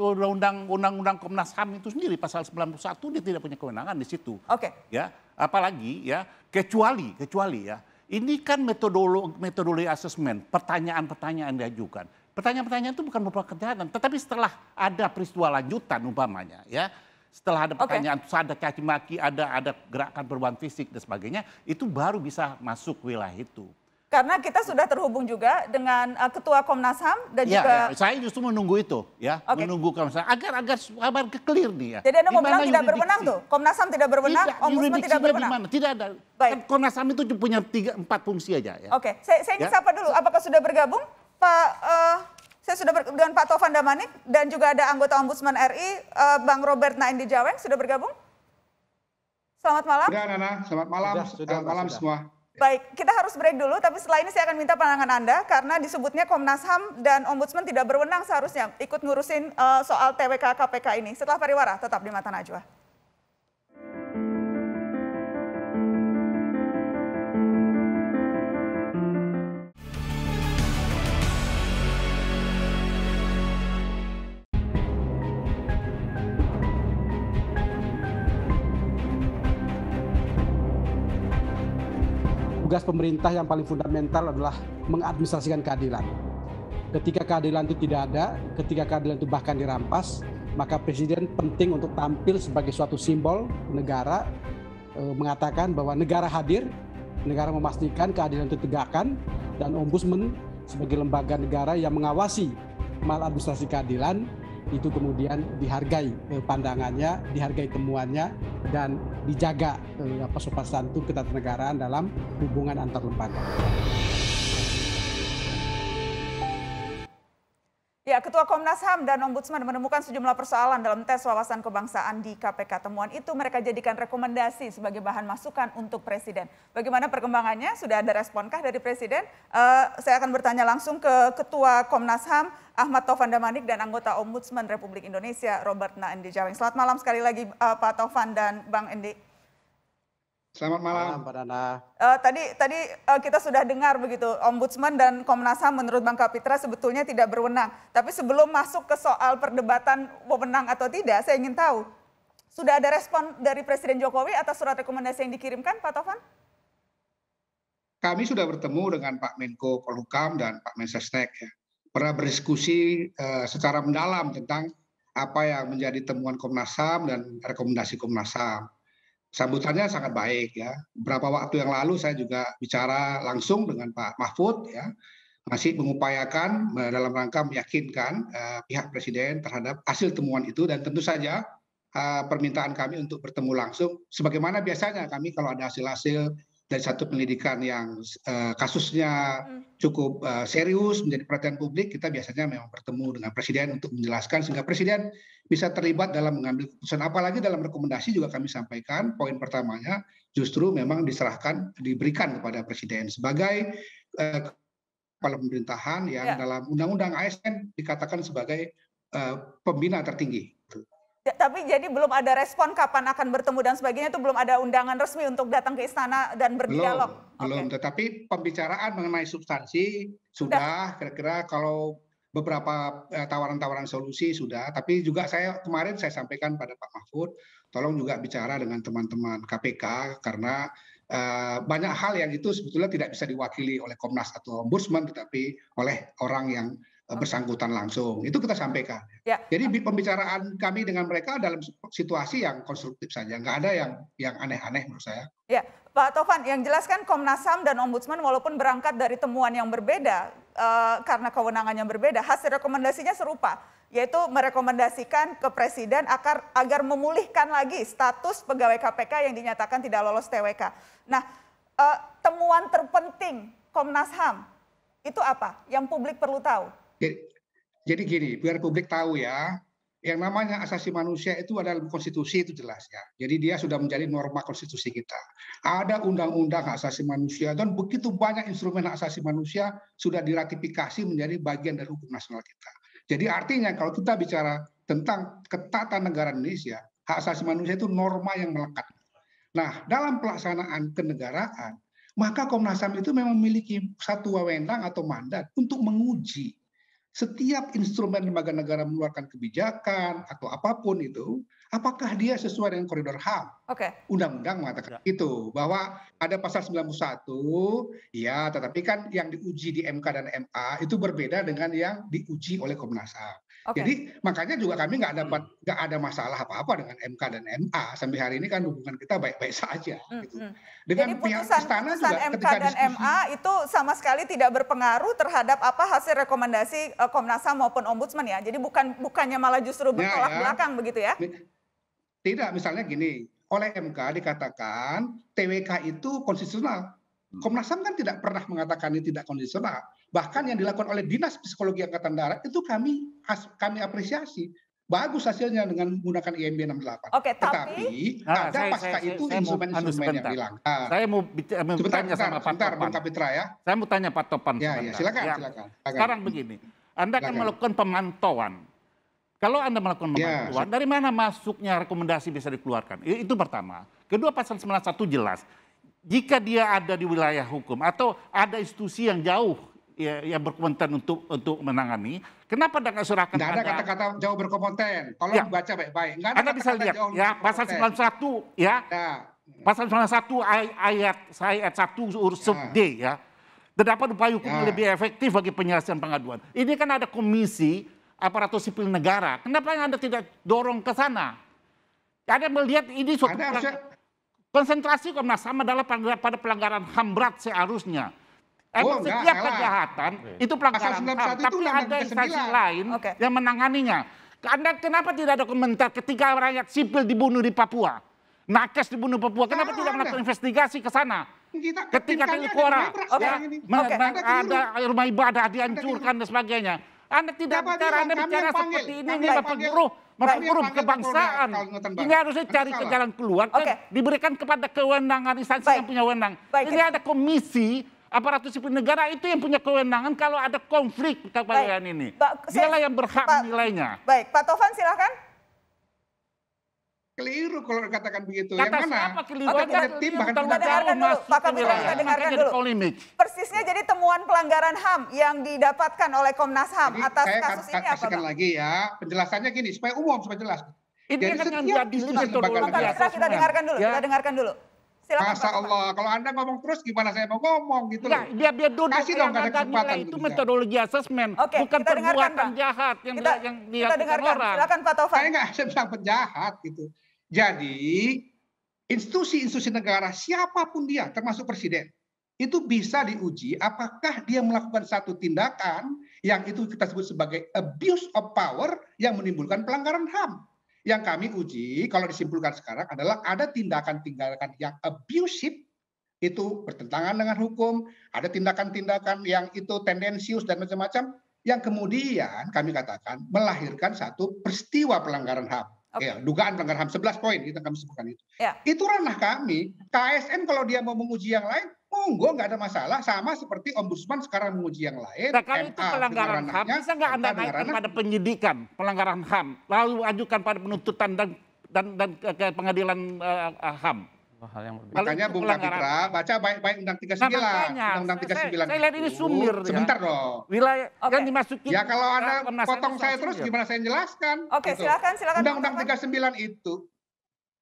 undang-undang Komnas HAM itu sendiri pasal 91 dia tidak punya kewenangan di situ. Oke. Okay. Ya, apalagi ya kecuali kecuali ya ini kan metodologi metodologi asesmen, pertanyaan-pertanyaan diajukan Pertanyaan-pertanyaan itu bukan beberapa kejahatan, tetapi setelah ada peristiwa lanjutan umpamanya, ya, setelah ada pertanyaan, okay. ada caci maki, ada ada gerakan perubahan fisik dan sebagainya, itu baru bisa masuk wilayah itu. Karena kita sudah terhubung juga dengan uh, Ketua Komnas HAM dan ya, juga. Ya, saya justru menunggu itu, ya, okay. menunggu Komnas HAM agar agar kabar clear nih ya. Jadi anda mau bilang tidak berwenang tuh, Komnas HAM tidak berwenang, tidak, Ombudsman tidak berwenang. Dimana? Tidak ada. Baik. Kan Komnas HAM itu punya tiga empat fungsi aja. Ya. Oke, okay. saya, saya ingin ya. sapa dulu. Apakah sudah bergabung Pak, uh, saya sudah ber, dengan Pak Tovan Damanik dan juga ada anggota Ombudsman RI, uh, eh, Bang Robert Naindi Jaweng sudah bergabung. Selamat malam. Sudah Nana, selamat malam. Sudah, sudah, selamat malam sudah. semua. Baik, kita harus break dulu, tapi setelah ini saya akan minta pandangan Anda karena disebutnya Komnas HAM dan Ombudsman tidak berwenang seharusnya ikut ngurusin uh, soal TWK KPK ini. Setelah Pariwara, tetap di Mata Najwa. tugas pemerintah yang paling fundamental adalah mengadministrasikan keadilan. Ketika keadilan itu tidak ada, ketika keadilan itu bahkan dirampas, maka presiden penting untuk tampil sebagai suatu simbol negara e, mengatakan bahwa negara hadir, negara memastikan keadilan itu tegakkan dan ombudsman sebagai lembaga negara yang mengawasi maladministrasi keadilan itu kemudian dihargai eh, pandangannya, dihargai temuannya, dan dijaga eh, apa sopan santun ketatanegaraan dalam hubungan antar lembaga. Ya, Ketua Komnas HAM dan Ombudsman menemukan sejumlah persoalan dalam tes wawasan kebangsaan di KPK. Temuan itu mereka jadikan rekomendasi sebagai bahan masukan untuk Presiden. Bagaimana perkembangannya? Sudah ada responkah dari Presiden? Uh, saya akan bertanya langsung ke Ketua Komnas HAM Ahmad Taufan Damanik dan anggota Ombudsman Republik Indonesia Robert Naendi Jaweng. Selamat malam sekali lagi uh, Pak Taufan dan Bang Endi. Selamat malam, Pak Nana. Uh, eh, tadi tadi uh, kita sudah dengar begitu, Ombudsman dan Komnas HAM menurut Bang Kapitra sebetulnya tidak berwenang. Tapi sebelum masuk ke soal perdebatan wewenang atau tidak, saya ingin tahu, sudah ada respon dari Presiden Jokowi atas surat rekomendasi yang dikirimkan, Pak Tovan? Kami sudah bertemu dengan Pak Menko Polhukam dan Pak Mensesnek. Ya. Pernah berdiskusi uh, secara mendalam tentang apa yang menjadi temuan Komnas HAM dan rekomendasi Komnas HAM sambutannya sangat baik ya. Berapa waktu yang lalu saya juga bicara langsung dengan Pak Mahfud ya masih mengupayakan dalam rangka meyakinkan uh, pihak presiden terhadap hasil temuan itu dan tentu saja uh, permintaan kami untuk bertemu langsung sebagaimana biasanya kami kalau ada hasil-hasil dari satu pendidikan yang uh, kasusnya cukup uh, serius menjadi perhatian publik, kita biasanya memang bertemu dengan presiden untuk menjelaskan sehingga presiden bisa terlibat dalam mengambil keputusan. Apalagi dalam rekomendasi juga kami sampaikan poin pertamanya justru memang diserahkan diberikan kepada presiden sebagai uh, kepala pemerintahan yang ya. dalam undang-undang ASN dikatakan sebagai uh, pembina tertinggi Ya, tapi jadi belum ada respon kapan akan bertemu dan sebagainya itu belum ada undangan resmi untuk datang ke istana dan berdialog. Belum, okay. belum. Tetapi pembicaraan mengenai substansi sudah kira-kira kalau beberapa eh, tawaran-tawaran solusi sudah. Tapi juga saya kemarin saya sampaikan pada Pak Mahfud, tolong juga bicara dengan teman-teman KPK karena uh, banyak hal yang itu sebetulnya tidak bisa diwakili oleh Komnas atau Ombudsman, tetapi oleh orang yang Oh. bersangkutan langsung. Itu kita sampaikan. Ya. Jadi pembicaraan kami dengan mereka dalam situasi yang konstruktif saja, nggak ada yang yang aneh-aneh menurut saya. Ya, Pak Tovan, yang jelas kan Komnas HAM dan Ombudsman walaupun berangkat dari temuan yang berbeda eh, karena kewenangannya berbeda, hasil rekomendasinya serupa, yaitu merekomendasikan ke Presiden agar agar memulihkan lagi status pegawai KPK yang dinyatakan tidak lolos TWK. Nah, eh, temuan terpenting Komnas HAM itu apa? Yang publik perlu tahu? Jadi gini, biar publik tahu ya, yang namanya asasi manusia itu adalah konstitusi itu jelas ya. Jadi dia sudah menjadi norma konstitusi kita. Ada undang-undang asasi manusia dan begitu banyak instrumen asasi manusia sudah diratifikasi menjadi bagian dari hukum nasional kita. Jadi artinya kalau kita bicara tentang ketatan negara Indonesia, hak asasi manusia itu norma yang melekat. Nah, dalam pelaksanaan kenegaraan, maka Komnas HAM itu memang memiliki satu wewenang atau mandat untuk menguji setiap instrumen lembaga negara mengeluarkan kebijakan atau apapun itu, apakah dia sesuai dengan koridor HAM? Oke. Okay. Undang-undang mengatakan ya. itu bahwa ada pasal 91, ya, tetapi kan yang diuji di MK dan MA itu berbeda dengan yang diuji oleh Komnas HAM. Jadi makanya juga kami nggak hmm. dapat nggak ada masalah apa-apa dengan MK dan MA sampai hari ini kan hubungan kita baik-baik saja. Hmm, gitu. Hmm. Dengan Jadi pihak istana putusan juga MK dan diskusi, MA itu sama sekali tidak berpengaruh terhadap apa hasil rekomendasi e, Komnas Ham maupun Ombudsman ya. Jadi bukan bukannya malah justru ya, bertolak ya, ya. belakang begitu ya? Tidak, misalnya gini, oleh MK dikatakan TWK itu konstitusional. Hmm. Komnas Ham kan tidak pernah mengatakan ini tidak konstitusional. Bahkan yang dilakukan oleh Dinas Psikologi Angkatan Darat itu kami kami apresiasi. Bagus hasilnya dengan menggunakan IMB 68. Oke, tapi nah, ada saya, pasca saya, itu instrumen-instrumen yang Nah, Saya mau bicara, anu, sebentar, ah. sama Pak sebentar, Bang Kapitra ya. Saya mau tanya Pak Topan. Ya, ya silakan, ya. silakan. Sekarang begini, Anda akan melakukan pemantauan. Kalau Anda melakukan ya, pemantauan, ya. dari mana masuknya rekomendasi bisa dikeluarkan? Itu pertama. Kedua, pasal 91 jelas jika dia ada di wilayah hukum atau ada institusi yang jauh ya, yang berkompeten untuk untuk menangani. Kenapa tidak serahkan? Tidak ada kata-kata jauh berkompeten. Kalau ya. baca baik-baik, Anda kata Anda bisa lihat ya pasal 91 ya. ya. Pasal 91 ayat ayat 1 urus ya. D ya. Terdapat upaya hukum ya. lebih efektif bagi penyelesaian pengaduan. Ini kan ada komisi aparatur sipil negara. Kenapa Anda tidak dorong ke sana? Anda melihat ini suatu anda konsentrasi Komnas sama adalah pada pelanggaran HAM berat seharusnya. Emang oh, setiap kejahatan itu pelanggaran HAM, tapi ada instansi lain okay. yang menanganinya. Anda kenapa tidak ada komentar ketika rakyat sipil dibunuh di Papua? Nakes dibunuh Papua, kenapa nah, tidak melakukan investigasi ke sana? ketika Tilkora, okay. ya, okay. ada, ada rumah ibadah dihancurkan dan sebagainya. Anda tidak Dapat bicara, Anda bicara seperti ini, ini memperburuh memperburuk kebangsaan. Ini harusnya cari ke jalan keluar diberikan kepada kewenangan instansi yang punya wewenang. Ini ada komisi aparatur sipil negara itu yang punya kewenangan kalau ada konflik kepanjangan ini. Dia Dialah yang berhak Pak, menilainya. Baik, Pak Tovan silahkan. Keliru kalau dikatakan begitu. Kata yang mana? siapa keliru? Oke, ada tim bahkan kita dengarkan dulu. Pak Kapitra kita dengarkan dulu. Polemik. Persisnya jadi temuan pelanggaran HAM yang didapatkan oleh Komnas HAM jadi, atas kasus ini apa, kasihkan lagi ya, penjelasannya gini supaya umum supaya jelas. Ini Jadi kan yang diadili metodologi ya. Kita dengarkan dulu, kita dengarkan dulu. Silakan, Masya Allah, kalau Anda ngomong terus gimana saya mau ngomong gitu nah, loh. Dia, dia duduk Kasih dong kata kesempatan. Itu bisa. metodologi asesmen, okay, bukan kita perbuatan Pak. jahat yang, kita, yang kita dengarkan. orang. Silakan Pak Taufan. Saya nggak bilang penjahat gitu. Jadi institusi-institusi negara siapapun dia, termasuk presiden, itu bisa diuji apakah dia melakukan satu tindakan yang itu kita sebut sebagai abuse of power yang menimbulkan pelanggaran HAM. Yang kami uji, kalau disimpulkan sekarang adalah ada tindakan-tindakan yang abusive itu bertentangan dengan hukum, ada tindakan-tindakan yang itu tendensius dan macam-macam yang kemudian kami katakan melahirkan satu peristiwa pelanggaran HAM. Okay. Ya, dugaan pelanggaran HAM 11 poin kita kami sebutkan itu. Yeah. Itu ranah kami. KSN kalau dia mau menguji yang lain monggo nggak ada masalah sama seperti ombudsman sekarang menguji yang lain. Nah, kalau itu pelanggaran HAM bisa nggak Anda naikkan pada penyidikan pelanggaran HAM lalu ajukan pada penuntutan dan dan dan ke pengadilan uh, eh, HAM? hal yang Makanya Bung Kapitra baca baik-baik Undang 39. Nah, makanya, Undang 39. Saya, saya, lihat ini sumir. Ya. Sebentar ya. dong. Wilayah okay. kan dimasukin. Ya kalau Anda potong saya terus sumir. gimana saya jelaskan? Oke, okay, gitu. silakan silakan. Undang-Undang 39 itu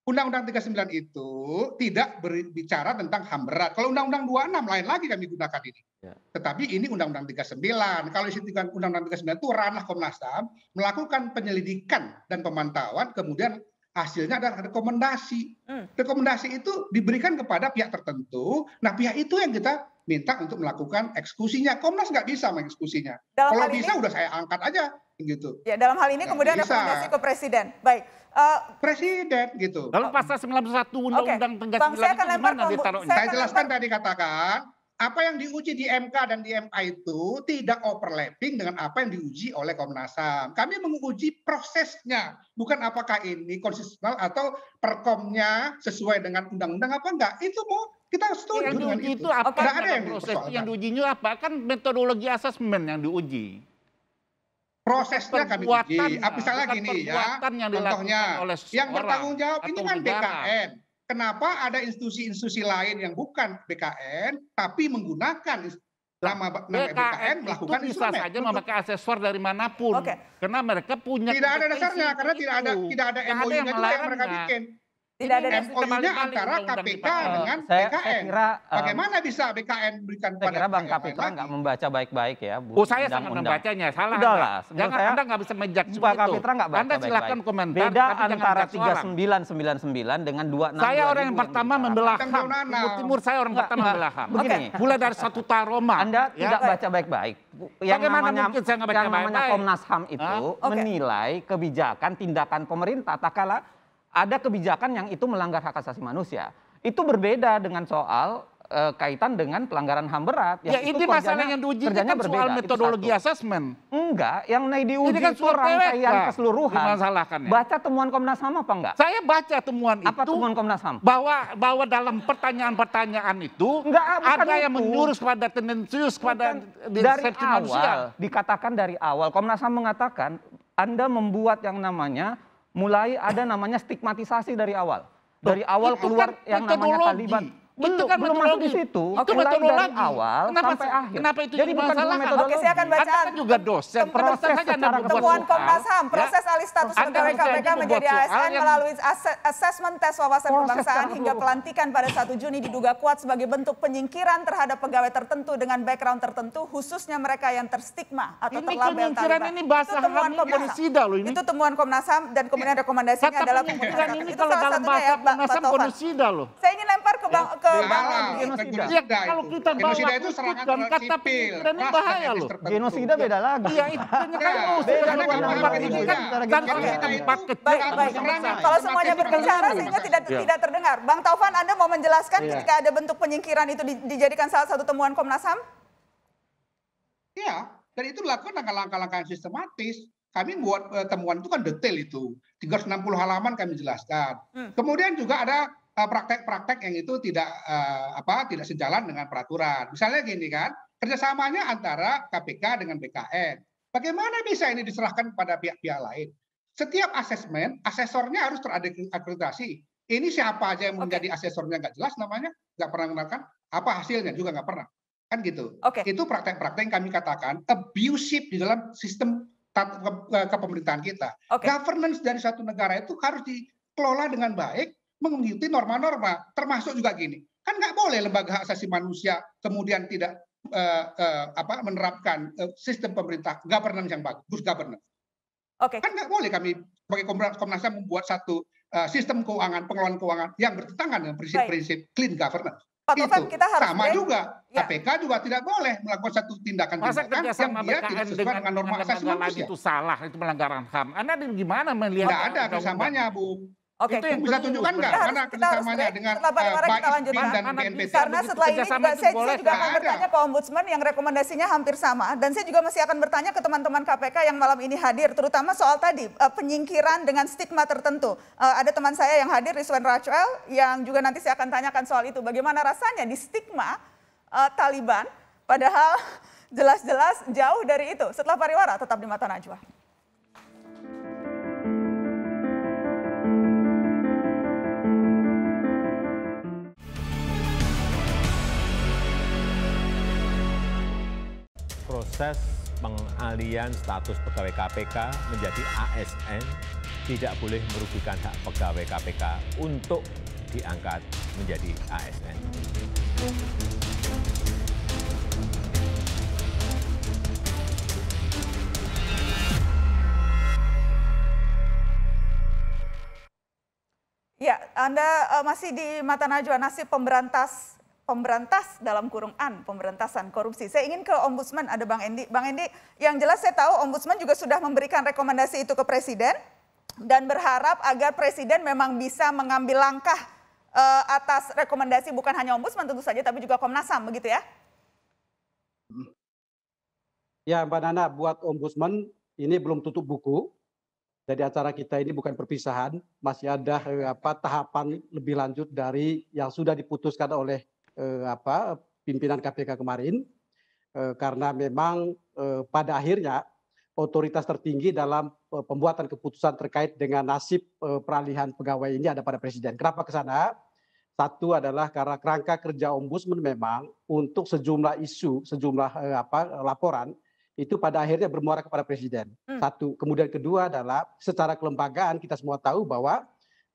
Undang-Undang 39 itu tidak berbicara tentang HAM berat. Kalau Undang-Undang 26 lain lagi kami gunakan ini. Ya. Tetapi ini Undang-Undang 39. Kalau isi Undang-Undang 39 itu ranah Komnas HAM melakukan penyelidikan dan pemantauan kemudian hasilnya adalah rekomendasi. Hmm. Rekomendasi itu diberikan kepada pihak tertentu. Nah, pihak itu yang kita minta untuk melakukan eksekusinya. Komnas nggak bisa mengeksekusinya. Dalam Kalau bisa ini, udah saya angkat aja, gitu. Ya, dalam hal ini gak kemudian bisa. rekomendasi ke presiden. Baik. Uh, presiden gitu. Lalu pasal 91 Undang-Undang okay. Bang, 9 saya akan itu lempar gimana Saya, saya jelaskan tadi katakan apa yang diuji di MK dan di MA itu tidak overlapping dengan apa yang diuji oleh Komnas HAM. Kami menguji prosesnya, bukan apakah ini konstitusional atau perkomnya sesuai dengan undang-undang apa enggak. Itu mau kita setuju yang dengan itu. itu apa? Enggak ada yang proses yang diujinya apa? Kan metodologi asesmen yang diuji. Prosesnya kami uji. Ah, misalnya gini ya, yang contohnya yang bertanggung jawab ini kan BKN kenapa ada institusi-institusi lain yang bukan BKN tapi menggunakan nama, nama BKN, melakukan itu bisa saja memakai asesor dari manapun. Okay. Karena mereka punya Tidak ada dasarnya itu. karena tidak ada tidak ada mou yang, yang mereka bikin tidak ada MOU-nya antara KPK dengan eh, saya, BKN. Saya kira, eh, Bagaimana bisa BKN berikan saya kira Bang KPK nggak membaca baik-baik ya. Bu, oh saya undang, sangat membacanya, salah. lah. jangan saya, Anda nggak bisa menjudge Bang Kapitra nggak baca Anda silakan baik komentar. Beda antara 3999 dengan 26. Saya orang yang pertama membelah HAM. Timur Timur saya orang pertama membelah HAM. Begini. Mulai dari satu taroma. Anda ya, tidak baca baik-baik. Bagaimana namanya, mungkin saya nggak baca baik-baik? Komnas HAM itu menilai kebijakan tindakan pemerintah. Tak kalah ada kebijakan yang itu melanggar hak asasi manusia. Itu berbeda dengan soal e, kaitan dengan pelanggaran HAM berat. Ya, ya itu masalah yang diuji kan kerjanya kan berbeda. soal metodologi asesmen. Enggak, yang naik diuji ini kan itu rangkaian nah, keseluruhan. ya. Baca temuan Komnas HAM apa enggak? Saya baca temuan apa itu. Apa temuan Komnas HAM? Bahwa bahwa dalam pertanyaan-pertanyaan itu enggak, ah, ada yang menyuruh menjurus pada tendensius pada dari awal manusia. dikatakan dari awal Komnas HAM mengatakan anda membuat yang namanya mulai ada namanya stigmatisasi dari awal. Dari awal keluar kan yang namanya Taliban. Belum, itu kan belum masuk di situ. Itu metodologi awal kenapa, sampai akhir. Kenapa itu jadi bukan masalah? Oke, saya akan baca. kan juga dosen. Proses secara temuan Komnas HAM, proses ya. alih status pegawai KPK menjadi ASN melalui asesmen tes wawasan kebangsaan hingga pelantikan pada 1 Juni diduga kuat sebagai bentuk penyingkiran terhadap pegawai tertentu dengan background tertentu, khususnya mereka yang terstigma atau ini terlabel Taliban. Ini bahasa itu temuan Komnas HAM. ini. Itu temuan Komnas HAM dan kemudian rekomendasinya adalah penyingkiran ini kalau dalam ya, bahasa Komnas HAM loh. Saya ingin lempar ke Bang ya kebalan genosida. Ya, kalau kita bawa kutut dan kata pemikiran ini bahaya loh. Genosida beda lagi. Iya, itu penyekamus. Iya, beda ini Kan tempat kecil. Baik, baik. Kalau semuanya berbicara sehingga tidak iya. tidak terdengar. Bang Taufan, Anda mau menjelaskan iya. ketika ada bentuk penyingkiran itu dijadikan salah satu temuan Komnas HAM? Iya, dan itu dilakukan langkah-langkah sistematis kami buat uh, temuan itu kan detail itu 360 halaman kami jelaskan. Hmm. Kemudian juga ada Eh, praktek-praktek yang itu tidak eh, apa tidak sejalan dengan peraturan. Misalnya gini kan, kerjasamanya antara KPK dengan BKN. Bagaimana bisa ini diserahkan pada pihak-pihak lain? Setiap asesmen, asesornya harus terakreditasi. Ini siapa aja yang menjadi okay. asesornya nggak jelas namanya, nggak pernah mengenalkan. apa hasilnya juga nggak pernah kan gitu. Okay. Itu praktek-praktek yang kami katakan abusive di dalam sistem kepemerintahan kita. Okay. Governance dari satu negara itu harus dikelola dengan baik mengikuti norma-norma, termasuk juga gini. Kan nggak boleh lembaga hak asasi manusia kemudian tidak uh, uh, apa menerapkan uh, sistem pemerintah governance yang bagus, good governance. Oke. Okay. Kan nggak boleh kami sebagai Komnas HAM membuat satu uh, sistem keuangan, pengelolaan keuangan yang bertentangan dengan prinsip-prinsip clean governance. Pak Tufan, kita harus sama juga. Ya. KPK juga tidak boleh melakukan satu tindakan Masa tindakan yang dia tidak sesuai dengan, norma asasi manusia. Itu salah, itu pelanggaran HAM. Anda gimana melihat? Tidak ada kesamanya, Bu. Oke, okay. itu bisa tunjukkan nggak? Eh, karena kerjasamanya dengan uh, Pak Ismin dan BNPT. Karena setelah ini juga, saya, saya juga akan bertanya ke Ombudsman yang rekomendasinya hampir sama. Dan saya juga masih akan bertanya ke teman-teman KPK yang malam ini hadir. Terutama soal tadi, uh, penyingkiran dengan stigma tertentu. Uh, ada teman saya yang hadir, Rizwan Rachel, yang juga nanti saya akan tanyakan soal itu. Bagaimana rasanya di stigma uh, Taliban, padahal jelas-jelas jauh dari itu. Setelah pariwara, tetap di Mata Najwa. proses pengalian status pegawai KPK menjadi ASN tidak boleh merugikan hak pegawai KPK untuk diangkat menjadi ASN. Ya, Anda uh, masih di Mata Najwa nasib pemberantas pemberantas dalam kurung an pemberantasan korupsi. Saya ingin ke ombudsman ada Bang Endi. Bang Endi, yang jelas saya tahu ombudsman juga sudah memberikan rekomendasi itu ke presiden dan berharap agar presiden memang bisa mengambil langkah uh, atas rekomendasi bukan hanya ombudsman tentu saja tapi juga Komnas HAM begitu ya. Ya, Mbak Nana, buat ombudsman ini belum tutup buku. Jadi acara kita ini bukan perpisahan, masih ada eh, apa tahapan lebih lanjut dari yang sudah diputuskan oleh eh, apa pimpinan KPK kemarin eh, karena memang eh, pada akhirnya otoritas tertinggi dalam eh, pembuatan keputusan terkait dengan nasib eh, peralihan pegawai ini ada pada presiden. Kenapa ke sana? Satu adalah karena kerangka kerja ombudsman memang untuk sejumlah isu, sejumlah eh, apa laporan itu pada akhirnya bermuara kepada presiden. Hmm. Satu. Kemudian kedua adalah secara kelembagaan kita semua tahu bahwa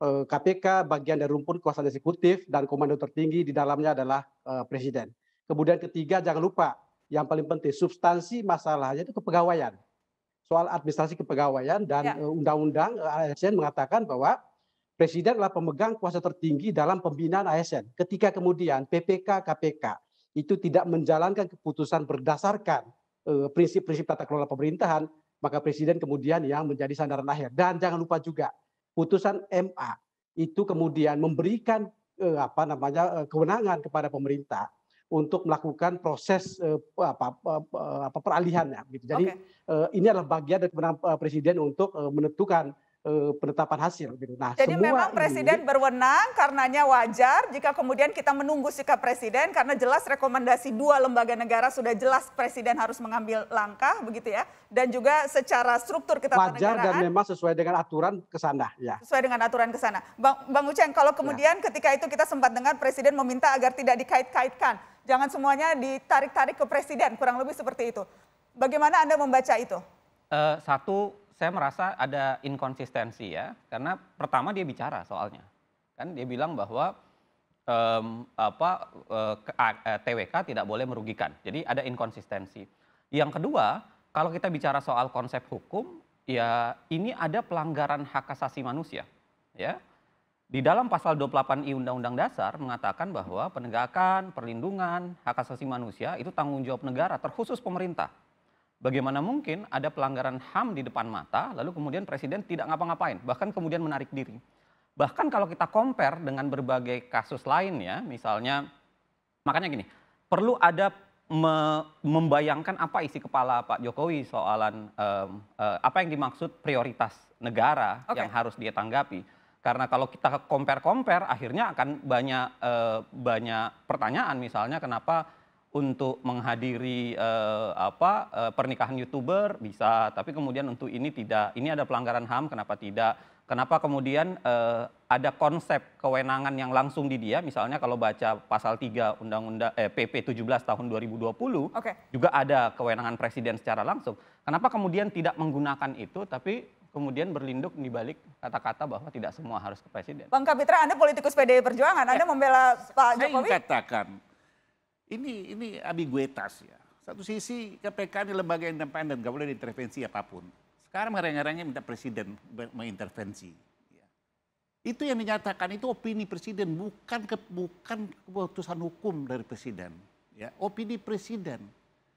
KPK eh, bagian dari rumpun kuasa eksekutif dan komando tertinggi di dalamnya adalah eh, presiden. Kemudian ketiga jangan lupa yang paling penting substansi masalahnya itu kepegawaian. Soal administrasi kepegawaian dan ya. Eh, undang-undang ya. ASN mengatakan bahwa presiden adalah pemegang kuasa tertinggi dalam pembinaan ASN. Ketika kemudian PPK KPK itu tidak menjalankan keputusan berdasarkan prinsip-prinsip tata kelola pemerintahan, maka presiden kemudian yang menjadi sandaran akhir. Dan jangan lupa juga putusan MA itu kemudian memberikan eh, apa namanya eh, kewenangan kepada pemerintah untuk melakukan proses eh, apa, apa peralihannya gitu. Jadi okay. eh, ini adalah bagian dari kewenangan eh, presiden untuk eh, menentukan Eh, penetapan hasil. Gitu. Nah, Jadi semua memang Presiden ini, berwenang, karenanya wajar jika kemudian kita menunggu sikap Presiden karena jelas rekomendasi dua lembaga negara sudah jelas Presiden harus mengambil langkah begitu ya. Dan juga secara struktur kita Wajar dan memang sesuai dengan aturan ke sana. Ya. Sesuai dengan aturan ke sana. Bang, Bang Uceng, kalau kemudian ya. ketika itu kita sempat dengar Presiden meminta agar tidak dikait-kaitkan. Jangan semuanya ditarik-tarik ke Presiden, kurang lebih seperti itu. Bagaimana Anda membaca itu? Uh, satu, saya merasa ada inkonsistensi ya, karena pertama dia bicara soalnya, kan dia bilang bahwa um, apa uh, eh, eh, TWK tidak boleh merugikan. Jadi ada inkonsistensi. Yang kedua, kalau kita bicara soal konsep hukum, ya ini ada pelanggaran hak asasi manusia, ya. Di dalam pasal 28I Undang-Undang Dasar mengatakan bahwa penegakan, perlindungan hak asasi manusia itu tanggung jawab negara terkhusus pemerintah. Bagaimana mungkin ada pelanggaran HAM di depan mata, lalu kemudian presiden tidak ngapa-ngapain, bahkan kemudian menarik diri. Bahkan kalau kita compare dengan berbagai kasus lain ya, misalnya, makanya gini, perlu ada me membayangkan apa isi kepala Pak Jokowi soalan um, uh, apa yang dimaksud prioritas negara okay. yang harus dia tanggapi. Karena kalau kita compare-compare, akhirnya akan banyak uh, banyak pertanyaan, misalnya kenapa untuk menghadiri uh, apa uh, pernikahan youtuber bisa tapi kemudian untuk ini tidak ini ada pelanggaran ham kenapa tidak kenapa kemudian uh, ada konsep kewenangan yang langsung di dia misalnya kalau baca pasal 3 undang-undang eh, PP 17 tahun 2020 okay. juga ada kewenangan presiden secara langsung kenapa kemudian tidak menggunakan itu tapi kemudian berlindung di balik kata-kata bahwa tidak semua harus ke presiden. Bang Kapitra, Anda politikus PDI Perjuangan, Anda ya. membela Pak Jokowi? Saya katakan, ini ini ambiguitas ya. Satu sisi KPK ini lembaga independen, gak boleh diintervensi apapun. Sekarang ngarang-ngarangnya minta presiden mengintervensi. Ya. Itu yang dinyatakan itu opini presiden, bukan ke, bukan keputusan hukum dari presiden. Ya, opini presiden.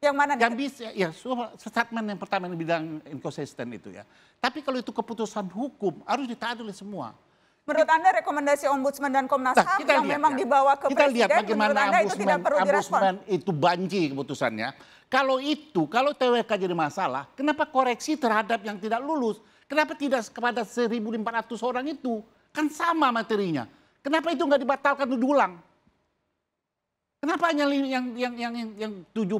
Yang mana? Yang bisa, ya, statement yang pertama yang bilang inkonsisten itu ya. Tapi kalau itu keputusan hukum harus ditaati oleh semua. Menurut Anda rekomendasi Ombudsman dan Komnas nah, HAM nah, kita yang memang ya. dibawa ke kita Presiden, lihat bagaimana menurut Anda itu tidak perlu direspon? itu banji keputusannya. Kalau itu, kalau TWK jadi masalah, kenapa koreksi terhadap yang tidak lulus? Kenapa tidak kepada 1.400 orang itu? Kan sama materinya. Kenapa itu nggak dibatalkan diulang? Kenapa hanya yang yang yang yang, yang 76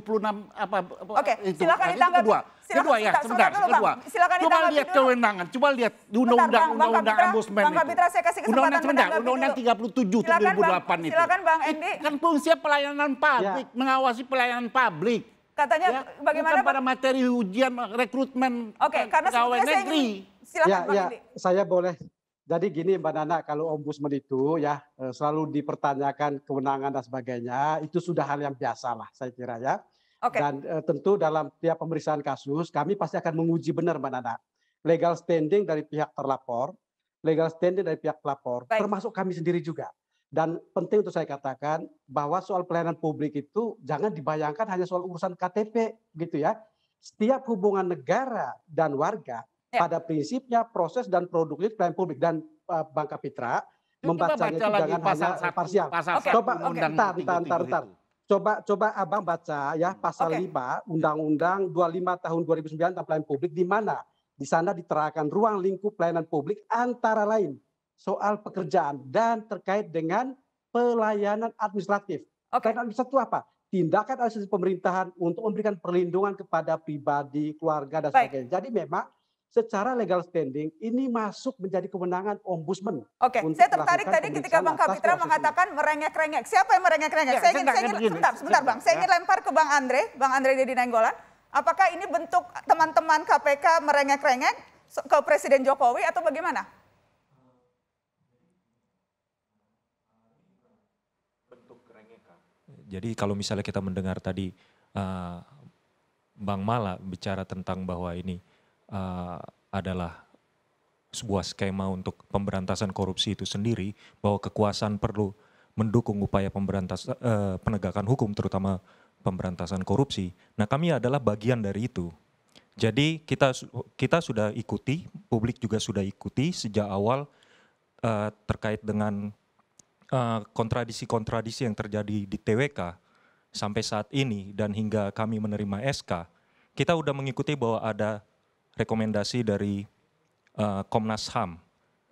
apa apa Oke, itu. Oke, silakan nah, ditanggapi. Kedua. Silakan, kedua ya, sebentar, dulu, kedua. Silakan coba lihat dulu. kewenangan, coba lihat undang-undang undang-undang ombudsman Bang Kapitra, saya kasih kesempatan undang-undang sebentar, undang-undang 37 tahun 2008 itu. Silakan Bang Endi. Kan fungsi pelayanan publik, ya. mengawasi pelayanan publik. Katanya ya, bagaimana bukan pada materi ujian rekrutmen Oke, karena pegawai negeri. Silakan ya, Bang ya, Endi. Saya boleh jadi gini Mbak Nana, kalau ombudsman itu ya eh, selalu dipertanyakan kewenangan dan sebagainya, itu sudah hal yang biasa lah saya kira ya. Okay. Dan e, tentu dalam tiap pemeriksaan kasus kami pasti akan menguji benar Mbak Nana. Legal standing dari pihak terlapor, legal standing dari pihak pelapor, Baik. termasuk kami sendiri juga. Dan penting untuk saya katakan bahwa soal pelayanan publik itu jangan dibayangkan hanya soal urusan KTP gitu ya. Setiap hubungan negara dan warga Ya. Pada prinsipnya proses dan produknya klaim publik dan uh, Bang Kapitra membacanya itu jangan pasal hanya satu, parsial. Pasal okay. Coba okay. Tar, tar, tar, Coba coba Abang baca ya hmm. pasal okay. 5 Undang-Undang 25 tahun 2009 tentang pelayanan publik di mana di sana diterangkan ruang lingkup pelayanan publik antara lain soal pekerjaan dan terkait dengan pelayanan administratif. Okay. Pelayanan administratif itu apa? Tindakan administratif pemerintahan untuk memberikan perlindungan kepada pribadi, keluarga dan sebagainya. Jadi memang secara legal standing ini masuk menjadi kewenangan ombudsman. Oke, saya tertarik tadi ketika Bang Kapitra mengatakan merengek-rengek. Siapa yang merengek-rengek? Ya, saya, saya ingin, saya ingin begini. sebentar, sebentar Bang. Saya ingin lempar ke Bang Andre, Bang Andre Dedi Nenggolan. Apakah ini bentuk teman-teman KPK merengek-rengek ke Presiden Jokowi atau bagaimana? Bentuk rengekan. Jadi kalau misalnya kita mendengar tadi uh, Bang Mala bicara tentang bahwa ini Eh, adalah sebuah skema untuk pemberantasan korupsi itu sendiri bahwa kekuasaan perlu mendukung upaya pemberantasan uh, eh, penegakan hukum terutama pemberantasan korupsi. Nah, kami adalah bagian dari itu. Jadi kita kita sudah ikuti, publik juga sudah ikuti sejak awal uh, terkait dengan kontradisi-kontradisi uh, kontradisi -kontradisi yang terjadi di TWK sampai saat ini dan hingga kami menerima SK, kita sudah mengikuti bahwa ada rekomendasi dari uh, Komnas HAM,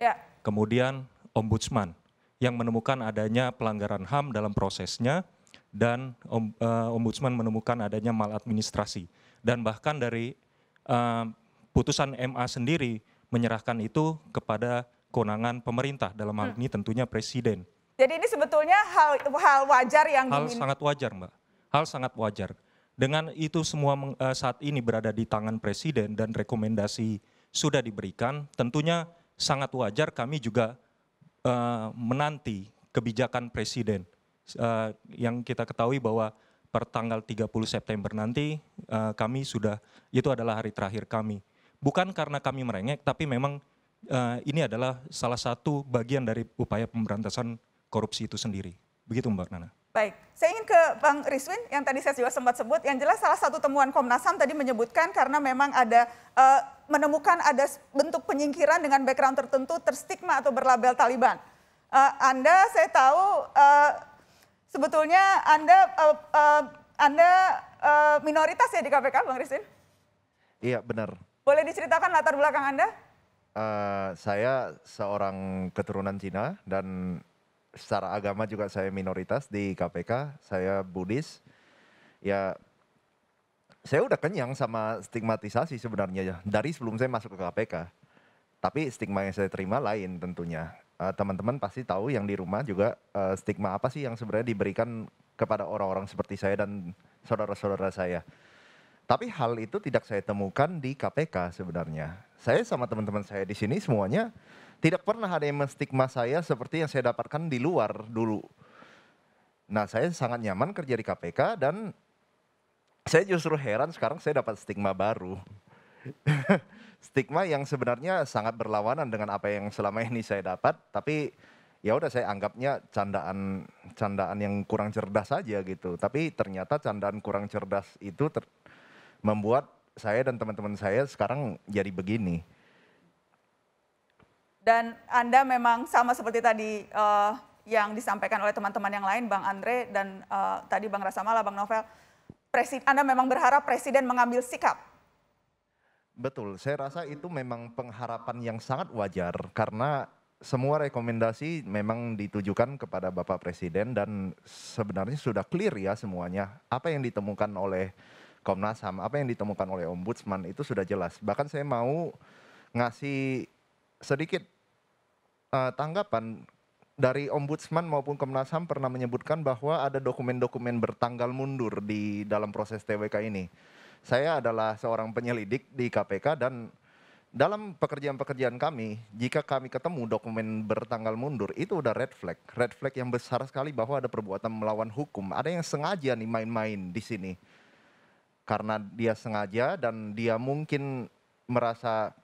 ya. kemudian Ombudsman yang menemukan adanya pelanggaran HAM dalam prosesnya dan um, uh, Ombudsman menemukan adanya maladministrasi dan bahkan dari uh, putusan MA sendiri menyerahkan itu kepada kewenangan pemerintah dalam hal hmm. ini tentunya presiden. Jadi ini sebetulnya hal hal wajar yang hal dimin... sangat wajar, Mbak. Hal sangat wajar. Dengan itu semua eh, saat ini berada di tangan presiden dan rekomendasi sudah diberikan, tentunya sangat wajar kami juga eh, menanti kebijakan presiden eh, yang kita ketahui bahwa per tanggal 30 September nanti kami sudah itu adalah hari terakhir kami. Bukan karena kami merengek tapi memang ini adalah salah satu bagian dari upaya pemberantasan korupsi itu sendiri. Begitu Mbak Nana. Baik, saya ingin ke Bang Riswin yang tadi saya juga sempat sebut. Yang jelas salah satu temuan Komnas HAM tadi menyebutkan karena memang ada uh, menemukan ada bentuk penyingkiran dengan background tertentu terstigma atau berlabel Taliban. Uh, anda saya tahu uh, sebetulnya Anda uh, uh, Anda uh, minoritas ya di KPK Bang Riswin? Iya benar. Boleh diceritakan latar belakang Anda? Uh, saya seorang keturunan Cina dan secara agama juga saya minoritas di KPK, saya Buddhis. Ya saya udah kenyang sama stigmatisasi sebenarnya ya dari sebelum saya masuk ke KPK. Tapi stigma yang saya terima lain tentunya. Eh, teman-teman uh, pasti tahu yang di rumah juga uh, stigma apa sih yang sebenarnya diberikan kepada orang-orang seperti saya dan saudara-saudara saya. Tapi hal itu tidak saya temukan di KPK sebenarnya. Saya sama teman-teman saya di sini semuanya tidak pernah ada yang menstigma saya seperti yang saya dapatkan di luar dulu. Nah, saya sangat nyaman kerja di KPK dan saya justru heran sekarang saya dapat stigma baru. stigma yang sebenarnya sangat berlawanan dengan apa yang selama ini saya dapat, tapi ya udah saya anggapnya candaan candaan yang kurang cerdas saja gitu. Tapi ternyata candaan kurang cerdas itu membuat saya dan teman-teman saya sekarang jadi begini dan Anda memang sama seperti tadi uh, yang disampaikan oleh teman-teman yang lain, Bang Andre dan uh, tadi Bang Rasamala, Bang Novel, Presid Anda memang berharap presiden mengambil sikap. Betul, saya rasa itu memang pengharapan yang sangat wajar karena semua rekomendasi memang ditujukan kepada Bapak Presiden dan sebenarnya sudah clear ya semuanya. Apa yang ditemukan oleh Komnas HAM, apa yang ditemukan oleh Ombudsman itu sudah jelas. Bahkan saya mau ngasih sedikit uh, tanggapan dari ombudsman maupun Komnas HAM pernah menyebutkan bahwa ada dokumen-dokumen bertanggal mundur di dalam proses TWK ini. Saya adalah seorang penyelidik di KPK dan dalam pekerjaan-pekerjaan kami, jika kami ketemu dokumen bertanggal mundur, itu udah red flag. Red flag yang besar sekali bahwa ada perbuatan melawan hukum. Ada yang sengaja nih main-main di sini. Karena dia sengaja dan dia mungkin merasa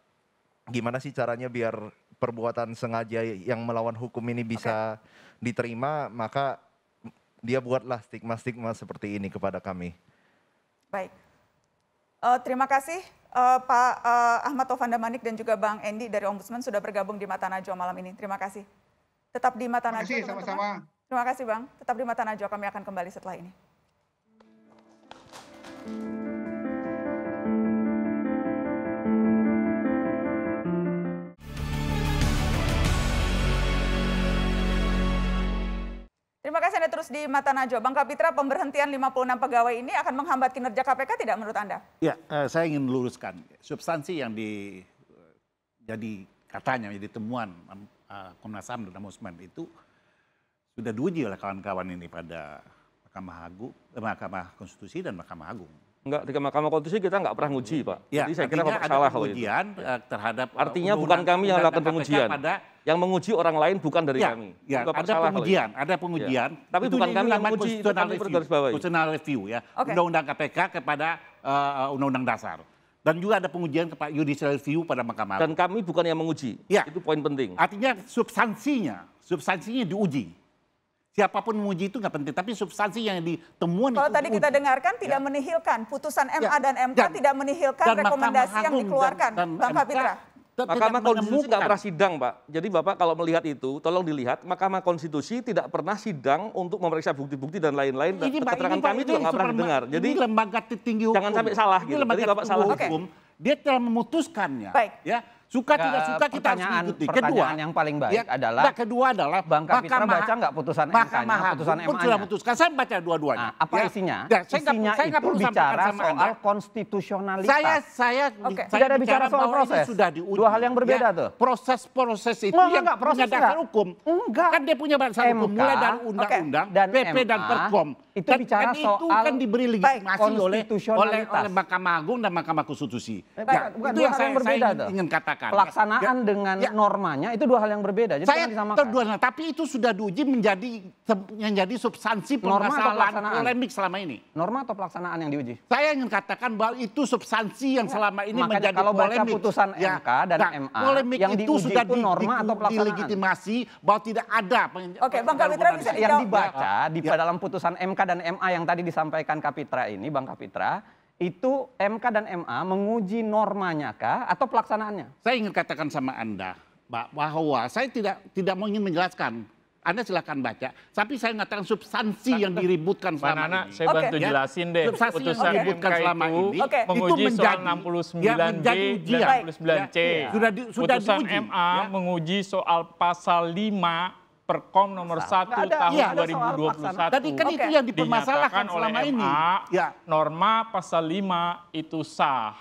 gimana sih caranya biar perbuatan sengaja yang melawan hukum ini bisa okay. diterima, maka dia buatlah stigma-stigma seperti ini kepada kami. Baik. Uh, terima kasih uh, Pak uh, Ahmad Tovanda Manik dan juga Bang Endi dari Ombudsman sudah bergabung di Mata Najwa malam ini. Terima kasih. Tetap di Mata Najwa. Terima kasih, sama-sama. Terima kasih Bang. Tetap di Mata Najwa, kami akan kembali setelah ini. Thank you. Terima kasih Anda terus di Mata Najwa. Bang Kapitra, pemberhentian 56 pegawai ini akan menghambat kinerja KPK tidak menurut Anda? Ya, eh, saya ingin luruskan Substansi yang di, eh, jadi katanya, jadi temuan eh, Komnas HAM dan Musman itu sudah diuji oleh kawan-kawan ini pada Mahkamah Agung, Mahkamah Konstitusi dan Mahkamah Agung. Enggak, di Mahkamah Konstitusi kita enggak pernah nguji, Pak. Ya, Jadi saya kira Bapak salah kalau itu. Eh, terhadap eh, Artinya bukan kami yang melakukan pengujian. Pada, yang menguji orang lain bukan dari ya, kami. Ya, Bapak ada pengujian, ada ya. pengujian. Ya. Tapi itu bukan kami yang menguji, itu review, Personal review ya. undang Undang-undang KPK kepada undang eh, Undang-Undang Dasar. Dan juga ada pengujian kepada judicial review pada Mahkamah Dan kami bukan yang menguji. Ya. Itu poin penting. Artinya substansinya, substansinya diuji Siapapun menguji itu nggak penting, tapi substansi yang ditemuan Kalau itu tadi kita dengarkan tidak ya. menihilkan putusan MA ya. dan MK dan, tidak menihilkan dan rekomendasi yang dikeluarkan, dan, dan Bang Kapitra. Mahkamah Konstitusi tidak pernah sidang, Pak. Jadi Bapak kalau melihat itu, tolong dilihat Mahkamah Konstitusi tidak pernah sidang untuk memeriksa bukti-bukti dan lain-lain. Dan keterangan ini, kami ini juga nggak pernah dengar. Jadi ini lembaga tertinggi hukum. Jangan sampai salah. Ini gitu. lembaga Jadi, Bapak salah. Hukum, okay. Dia telah memutuskannya. Baik. Ya, Suka tidak suka kita harus mengikuti. Kedua, yang paling baik ya, adalah nah, kedua adalah Bang Kapitra baca nggak putusan MK-nya, putusan ma nya sudah putuskan Saya baca dua-duanya. Nah, apa ya, isinya? Ya, saya isinya saya itu bicara sama soal anda. konstitusionalitas. Saya saya, okay. saya tidak ada bicara soal proses. Sudah diuji. Dua hal yang berbeda ya, tuh. Proses-proses itu Nggak, yang enggak, proses punya dasar hukum. Enggak. Kan dia punya dasar hukum mulai dari undang-undang, PP dan Perkom itu kan, bicara kan itu kan diberi legitimasi oleh oleh oleh Mahkamah Agung dan Mahkamah Konstitusi. Ya, ya, bukan, itu yang saya, yang saya ingin, ingin katakan. Pelaksanaan ya, dengan ya, normanya itu dua hal yang berbeda. Jadi saya terdua, tapi itu sudah diuji menjadi menjadi substansi permasalahan polemik selama ini. Norma atau pelaksanaan yang diuji? Saya ingin katakan bahwa itu substansi yang ya, selama ini menjadi kalau polemik. putusan ya, MK nah, dan nah, MA polemik yang itu sudah itu norma di, atau pelaksanaan? Dilegitimasi bahwa tidak ada. Oke, Bang Kapitra bisa yang dibaca di ya. dalam putusan MK dan MA yang tadi disampaikan Kapitra ini, Bang Kapitra, itu MK dan MA menguji normanya kah atau pelaksanaannya? Saya ingin katakan sama Anda bahwa saya tidak tidak mau ingin menjelaskan. Anda silahkan baca, tapi saya mengatakan substansi yang diributkan selama Nana, ini. saya bantu okay. jelasin deh. Substansi Putusan yang diributkan MK selama itu, ini okay. menguji itu menjadi, soal 69 ya, D dan 69 C. Ya. Sudah di, sudah Putusan diuji. MA ya. menguji soal pasal 5 Perkom nomor 1 tahun ya, 2021. Tadi kan itu yang dipermasalahkan selama oleh ini. MA, ya. Norma pasal 5 itu sah.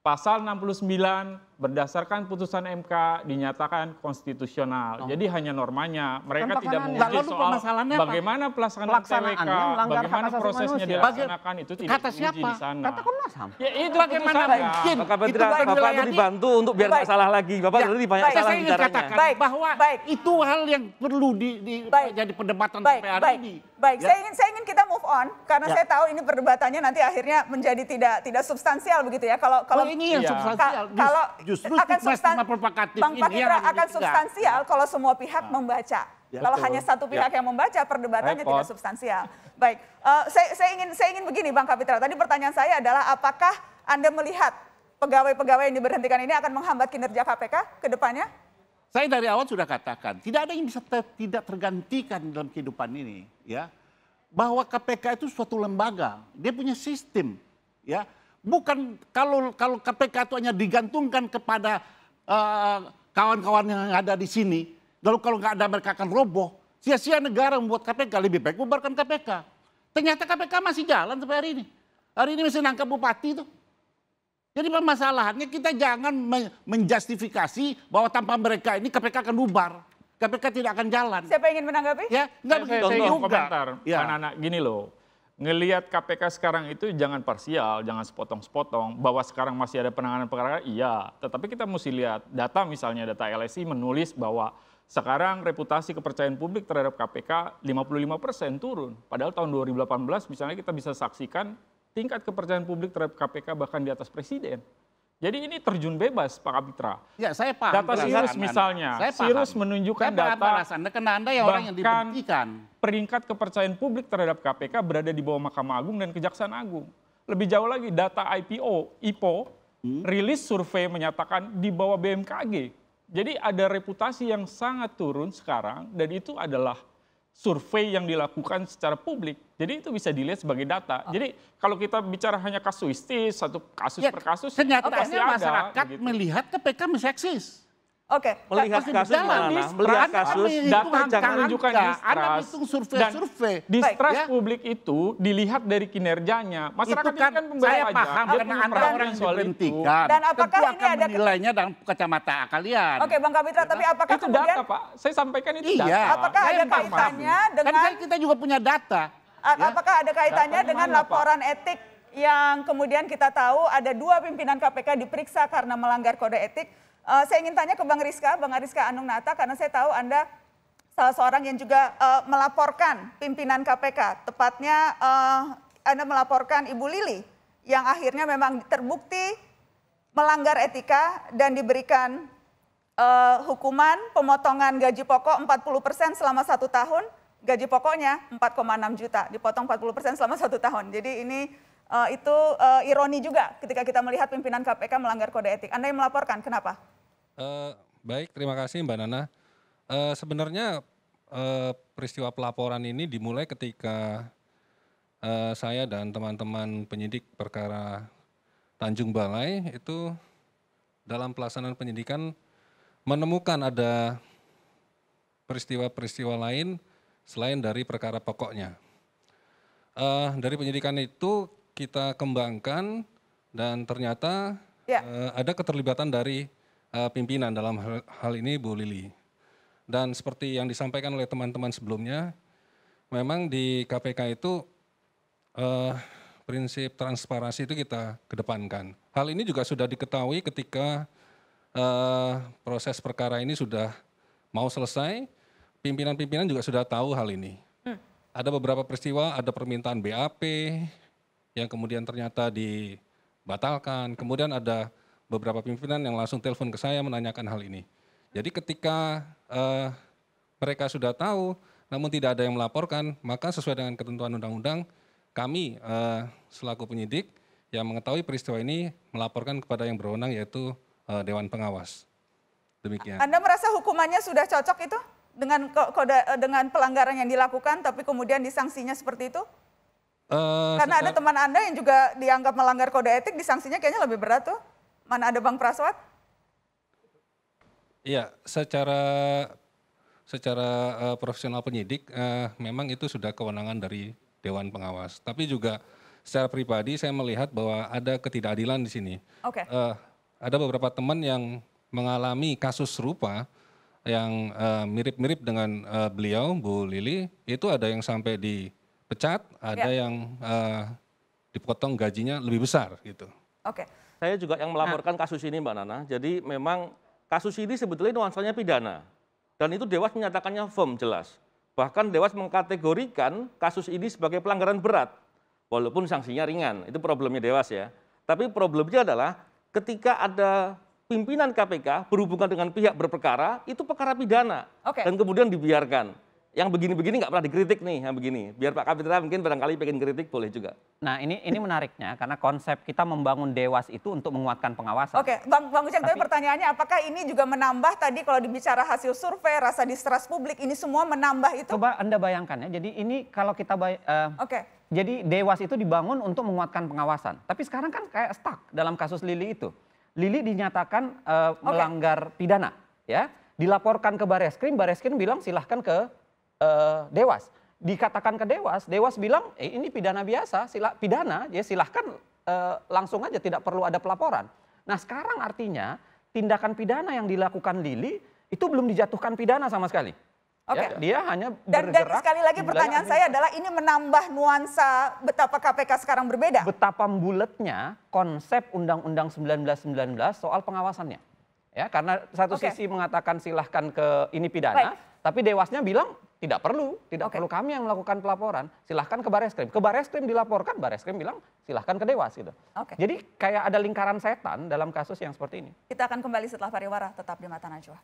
Pasal 69 berdasarkan putusan MK dinyatakan konstitusional. Oh. Jadi hanya normanya. Mereka tidak lalu, soal bagaimana pelaksanaan, pelaksanaan TWK, bagaimana prosesnya manusia. dilaksanakan itu tidak Kata siapa? di sana. Kata Komnas HAM. Ya itu bagaimana mungkin? Bapak Bedra, itu Bapak itu dibantu untuk biar tidak salah lagi. Bapak ya, tadi banyak baik. salah bicaranya. Saya ingin katakan baik. bahwa baik. itu hal yang perlu di, di baik. jadi perdebatan baik. sampai hari ini. Baik, ya. saya ingin saya ingin kita move on karena ya. saya tahu ini perdebatannya nanti akhirnya menjadi tidak tidak substansial begitu ya. Kalau kalau oh, ini yang iya. substansial. Ka, kalau justru akan substansial Bang Pakitra akan substansial kalau semua pihak nah. membaca. Ya, kalau hanya satu ya. pihak ya. yang membaca perdebatannya Repot. tidak substansial. Baik, uh, saya saya ingin saya ingin begini Bang Kapitra. Tadi pertanyaan saya adalah apakah Anda melihat pegawai-pegawai yang diberhentikan ini akan menghambat kinerja KPK ke depannya? Saya dari awal sudah katakan, tidak ada yang bisa ter, tidak tergantikan dalam kehidupan ini, ya. Bahwa KPK itu suatu lembaga, dia punya sistem, ya. Bukan kalau kalau KPK itu hanya digantungkan kepada kawan eh, kawan-kawan yang ada di sini, lalu kalau nggak ada mereka akan roboh. Sia-sia negara membuat KPK, lebih baik bubarkan KPK. Ternyata KPK masih jalan sampai hari ini. Hari ini masih nangkap bupati tuh jadi permasalahannya kita jangan menjustifikasi bahwa tanpa mereka ini KPK akan bubar. KPK tidak akan jalan. Siapa yang ingin menanggapi? Ya, nggak begitu saya, saya juga. komentar, ya. anak-anak gini loh. Ngelihat KPK sekarang itu jangan parsial, jangan sepotong-sepotong. Bahwa sekarang masih ada penanganan perkara, iya. Tetapi kita mesti lihat data misalnya, data LSI menulis bahwa sekarang reputasi kepercayaan publik terhadap KPK 55 persen turun. Padahal tahun 2018 misalnya kita bisa saksikan tingkat kepercayaan publik terhadap KPK bahkan di atas presiden. Jadi ini terjun bebas Pak Kapitra. Ya, saya paham. Data Sirus misalnya, saya Sirus menunjukkan saya data alasannya karena Anda yang orang yang dibencikan. Peringkat kepercayaan publik terhadap KPK berada di bawah Mahkamah Agung dan Kejaksaan Agung. Lebih jauh lagi data IPO, IPO hmm? rilis survei menyatakan di bawah BMKG. Jadi ada reputasi yang sangat turun sekarang dan itu adalah survei yang dilakukan secara publik. Jadi itu bisa dilihat sebagai data. Ah. Jadi kalau kita bicara hanya kasuistis, satu kasus ya, per kasus, kenyataannya pasti masyarakat ada, gitu. melihat KPK seksis. Oke. Melihat kasus mana? Distrust. Melihat kasus, data jangan menunjukkan distrust. Anda survei-survei. Distrust ya. publik itu dilihat dari kinerjanya. Masyarakat itu kan, kan saya paham dia karena Anda orang soal itu. Dan apakah Tentu ini ada nilainya dalam kacamata kalian. Oke, Bang Kapitra, tapi iya. apakah itu kemudian data, Pak? Saya sampaikan itu iya. data. Apakah ada kaitannya kan dengan Kan kita juga punya data. Ya. Apakah ada kaitannya dengan laporan etik yang kemudian kita tahu ada dua pimpinan KPK diperiksa karena melanggar kode etik Uh, saya ingin tanya ke Bang Rizka, Bang Rizka Anung Nata, karena saya tahu Anda salah seorang yang juga uh, melaporkan pimpinan KPK, tepatnya uh, Anda melaporkan Ibu Lili yang akhirnya memang terbukti melanggar etika dan diberikan uh, hukuman pemotongan gaji pokok 40% selama satu tahun, gaji pokoknya 4,6 juta, dipotong 40% selama satu tahun. Jadi ini uh, itu uh, ironi juga ketika kita melihat pimpinan KPK melanggar kode etik. Anda yang melaporkan, kenapa? Eh, baik, terima kasih Mbak Nana. Uh, sebenarnya uh, peristiwa pelaporan ini dimulai ketika uh, saya dan teman-teman penyidik perkara Tanjung Balai itu dalam pelaksanaan penyidikan menemukan ada peristiwa-peristiwa lain selain dari perkara pokoknya. Uh, dari penyidikan itu kita kembangkan dan ternyata ya. uh, ada keterlibatan dari uh, pimpinan dalam hal, hal ini Bu Lili. Dan seperti yang disampaikan oleh teman-teman sebelumnya, memang di KPK itu uh, prinsip transparansi itu kita kedepankan. Hal ini juga sudah diketahui ketika uh, proses perkara ini sudah mau selesai, pimpinan-pimpinan juga sudah tahu hal ini. Hmm. Ada beberapa peristiwa, ada permintaan BAP yang kemudian ternyata dibatalkan, kemudian ada beberapa pimpinan yang langsung telepon ke saya menanyakan hal ini. Jadi ketika uh, mereka sudah tahu, namun tidak ada yang melaporkan, maka sesuai dengan ketentuan undang-undang, kami uh, selaku penyidik yang mengetahui peristiwa ini melaporkan kepada yang berwenang yaitu uh, Dewan Pengawas. Demikian. Anda merasa hukumannya sudah cocok itu dengan kode dengan pelanggaran yang dilakukan, tapi kemudian disangsinya seperti itu? Uh, Karena ada teman Anda yang juga dianggap melanggar kode etik, disangsinya kayaknya lebih berat tuh. Mana ada Bang Praswat? Iya, secara secara uh, profesional penyidik uh, memang itu sudah kewenangan dari dewan pengawas. Tapi juga secara pribadi saya melihat bahwa ada ketidakadilan di sini. Oke. Okay. Uh, eh, ada beberapa teman yang mengalami kasus serupa yang mirip-mirip uh, dengan uh, beliau Bu Lili, itu ada yang sampai dipecat, ada yeah. yang uh, dipotong gajinya lebih besar gitu. Oke. Okay. Saya juga yang melaporkan nah. kasus ini Mbak Nana. Jadi memang kasus ini sebetulnya nuansanya pidana. Dan itu Dewas menyatakannya firm jelas. Bahkan Dewas mengkategorikan kasus ini sebagai pelanggaran berat. Walaupun sanksinya ringan, itu problemnya Dewas ya. Tapi problemnya adalah ketika ada pimpinan KPK berhubungan dengan pihak berperkara, itu perkara pidana. Okay. Dan kemudian dibiarkan yang begini-begini nggak pernah dikritik nih yang begini. Biar Pak Kapitra mungkin barangkali pengen kritik boleh juga. Nah ini ini menariknya karena konsep kita membangun dewas itu untuk menguatkan pengawasan. Oke, Bang Bang Uceng, tapi, tapi pertanyaannya apakah ini juga menambah tadi kalau dibicara hasil survei, rasa distrust publik, ini semua menambah itu? Coba Anda bayangkan ya, jadi ini kalau kita bay, uh, Oke. Jadi dewas itu dibangun untuk menguatkan pengawasan. Tapi sekarang kan kayak stuck dalam kasus Lili itu. Lili dinyatakan uh, melanggar okay. pidana ya dilaporkan ke Bareskrim, Bareskrim bilang silahkan ke uh, Dewas. Dikatakan ke Dewas, Dewas bilang eh, ini pidana biasa, sila, pidana ya silahkan uh, langsung aja tidak perlu ada pelaporan. Nah sekarang artinya tindakan pidana yang dilakukan Lili itu belum dijatuhkan pidana sama sekali. Oke. Okay. Ya, dia hanya dan, dan sekali lagi pertanyaan saya adalah ini menambah nuansa betapa KPK sekarang berbeda. Betapa bulatnya konsep Undang-Undang 1919 soal pengawasannya. Ya, karena satu okay. sisi mengatakan silahkan ke ini pidana, Baik. tapi dewasnya bilang tidak perlu, tidak okay. perlu kami yang melakukan pelaporan. Silahkan ke Bareskrim. Ke Bareskrim dilaporkan, Bareskrim bilang silahkan ke Dewas gitu. Okay. Jadi kayak ada lingkaran setan dalam kasus yang seperti ini. Kita akan kembali setelah pariwara, tetap di Mata Najwa.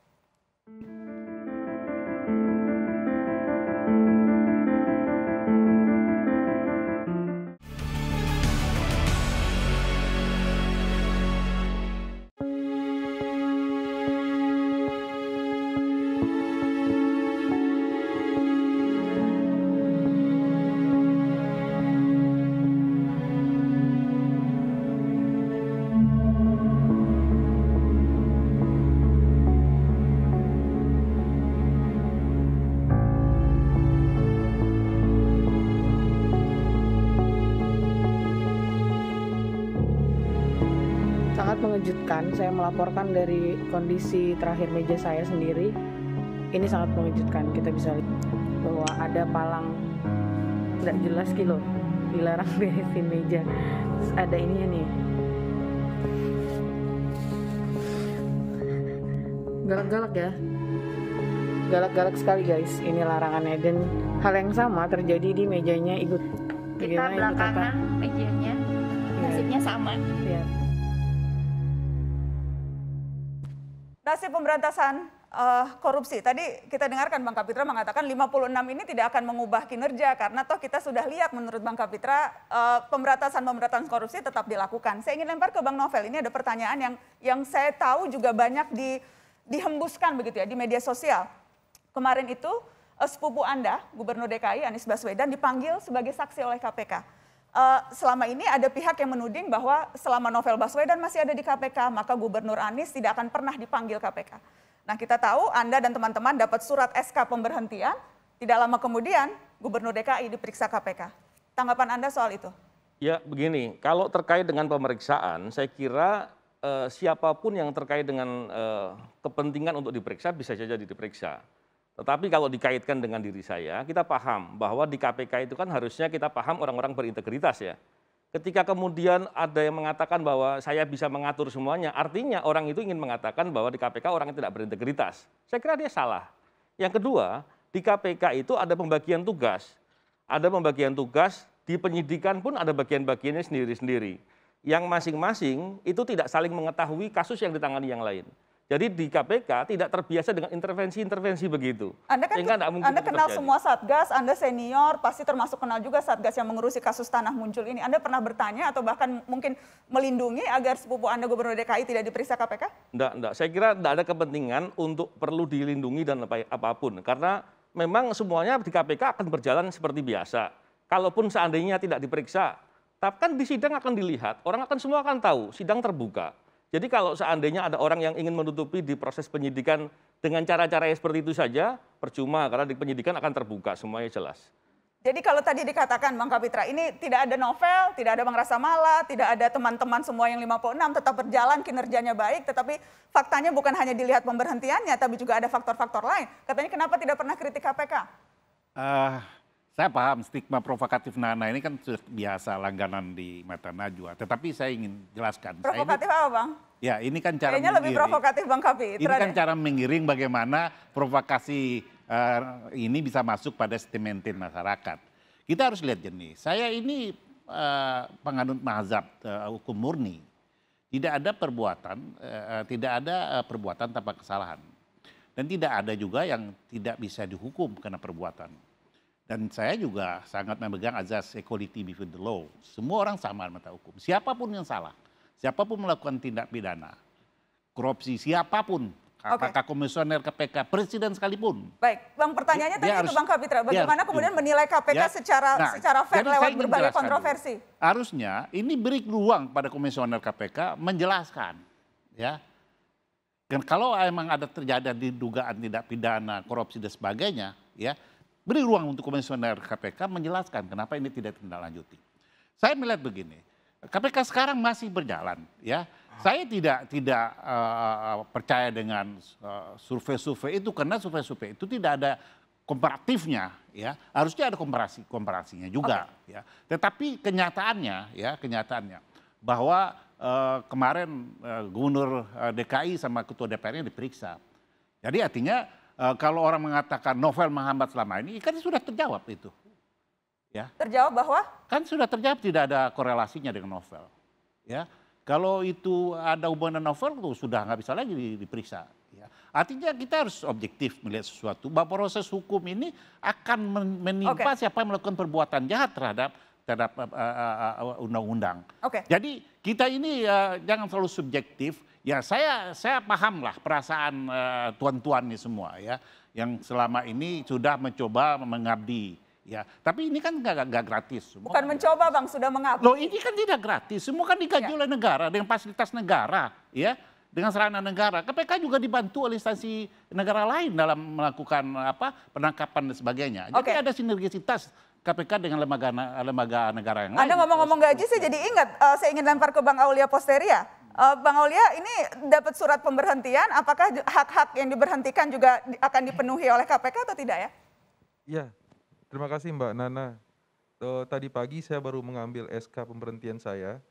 melaporkan dari kondisi terakhir meja saya sendiri ini sangat mengejutkan kita bisa lihat bahwa ada palang tidak jelas kilo dilarang beresin meja terus ada ininya nih galak-galak ya galak-galak sekali guys ini larangan Eden hal yang sama terjadi di mejanya ibu kita belakangan mejanya iya. nasibnya sama ya. operasi pemberantasan uh, korupsi. Tadi kita dengarkan Bang Kapitra mengatakan 56 ini tidak akan mengubah kinerja karena toh kita sudah lihat menurut Bang Kapitra uh, pemberantasan-pemberantasan korupsi tetap dilakukan. Saya ingin lempar ke Bang Novel. Ini ada pertanyaan yang yang saya tahu juga banyak di dihembuskan begitu ya di media sosial. Kemarin itu uh, sepupu Anda, Gubernur DKI Anies Baswedan dipanggil sebagai saksi oleh KPK uh, selama ini ada pihak yang menuding bahwa selama Novel Baswedan masih ada di KPK, maka Gubernur Anies tidak akan pernah dipanggil KPK. Nah, kita tahu Anda dan teman-teman dapat surat SK pemberhentian, tidak lama kemudian Gubernur DKI diperiksa KPK. Tanggapan Anda soal itu? Ya, begini, kalau terkait dengan pemeriksaan, saya kira eh, siapapun yang terkait dengan eh, kepentingan untuk diperiksa bisa saja diperiksa. Tetapi kalau dikaitkan dengan diri saya, kita paham bahwa di KPK itu kan harusnya kita paham orang-orang berintegritas ya. Ketika kemudian ada yang mengatakan bahwa saya bisa mengatur semuanya, artinya orang itu ingin mengatakan bahwa di KPK orang yang tidak berintegritas. Saya kira dia salah. Yang kedua, di KPK itu ada pembagian tugas. Ada pembagian tugas, di penyidikan pun ada bagian-bagiannya sendiri-sendiri. Yang masing-masing itu tidak saling mengetahui kasus yang ditangani yang lain. Jadi di KPK tidak terbiasa dengan intervensi-intervensi begitu. Anda kan Sehingga mungkin Anda kenal terjadi. semua satgas, Anda senior, pasti termasuk kenal juga satgas yang mengurusi kasus tanah muncul ini. Anda pernah bertanya atau bahkan mungkin melindungi agar sepupu Anda Gubernur DKI tidak diperiksa KPK? Enggak, enggak. Saya kira tidak ada kepentingan untuk perlu dilindungi dan apa apapun. Karena memang semuanya di KPK akan berjalan seperti biasa. Kalaupun seandainya tidak diperiksa, tapi kan di sidang akan dilihat, orang akan semua akan tahu, sidang terbuka jadi kalau seandainya ada orang yang ingin menutupi di proses penyidikan dengan cara-cara seperti itu saja, percuma karena di penyidikan akan terbuka semuanya jelas. Jadi kalau tadi dikatakan Bang Kapitra, ini tidak ada novel, tidak ada Bang Rasa Mala, tidak ada teman-teman semua yang 56 tetap berjalan kinerjanya baik, tetapi faktanya bukan hanya dilihat pemberhentiannya, tapi juga ada faktor-faktor lain. Katanya kenapa tidak pernah kritik KPK? Uh, saya paham stigma provokatif Nana ini kan sudah biasa langganan di mata Najwa. Tetapi saya ingin jelaskan. Provokatif ini, apa Bang? Ya ini kan cara Kayaknya lebih provokatif Bang Kapi. Ini kan cara mengiring bagaimana provokasi uh, ini bisa masuk pada sentimentin masyarakat. Kita harus lihat jenis. Saya ini uh, penganut mazhab uh, hukum murni. Tidak ada perbuatan, uh, tidak ada uh, perbuatan tanpa kesalahan. Dan tidak ada juga yang tidak bisa dihukum karena perbuatan. Dan saya juga sangat memegang azas equality before the law. Semua orang sama mata hukum. Siapapun yang salah, siapapun melakukan tindak pidana, korupsi, siapapun Okay. komisioner KPK, presiden sekalipun? Baik, bang pertanyaannya dia tadi harus, itu bang Kapitra, bagaimana harus, kemudian menilai KPK ya. secara nah, secara fair lewat berbagai kontroversi? Dulu. Harusnya ini beri ruang pada komisioner KPK menjelaskan, ya. Dan kalau emang ada terjadi dugaan tindak pidana, korupsi dan sebagainya, ya beri ruang untuk komisioner KPK menjelaskan kenapa ini tidak ditindaklanjuti. Saya melihat begini, KPK sekarang masih berjalan ya. Saya tidak tidak uh, percaya dengan eh, survei-survei uh, itu karena survei-survei itu tidak ada komparatifnya ya. Harusnya ada komparasi komparasinya juga okay. ya. Tetapi kenyataannya ya, kenyataannya bahwa uh, kemarin uh, gubernur uh, DKI sama ketua DPR-nya diperiksa. Jadi artinya uh, kalau orang mengatakan novel menghambat selama ini, kan sudah terjawab itu. Ya. Terjawab bahwa? Kan sudah terjawab tidak ada korelasinya dengan novel. Ya. Kalau itu ada hubungan novel itu sudah nggak bisa lagi diperiksa. Ya. Artinya kita harus objektif melihat sesuatu bahwa proses hukum ini akan menimpa okay. siapa yang melakukan perbuatan jahat terhadap terhadap eh, eh, undang-undang. Uh, uh, uh, Oke. Okay. Jadi kita ini uh, jangan terlalu subjektif ya saya saya paham lah perasaan uh, tuan-tuan ini semua ya yang selama ini sudah mencoba mengabdi ya tapi ini kan gak, gak gratis semua bukan kan mencoba bang sudah mengabdi loh ini kan tidak gratis semua kan digaji ya. oleh negara dengan fasilitas negara ya dengan sarana negara. KPK juga dibantu oleh instansi negara lain dalam melakukan apa penangkapan dan sebagainya. Okay. Jadi ada sinergisitas KPK dengan lembaga lembaga negara yang lain. Anda ngomong-ngomong gaji, saya jadi ingat, uh, saya ingin lempar ke Bang Aulia Posteria. Uh, Bang Olia, ini dapat surat pemberhentian, apakah hak-hak yang diberhentikan juga akan dipenuhi oleh KPK atau tidak ya? Iya, terima kasih Mbak Nana. Tuh, eh, tadi pagi saya baru mengambil SK pemberhentian saya,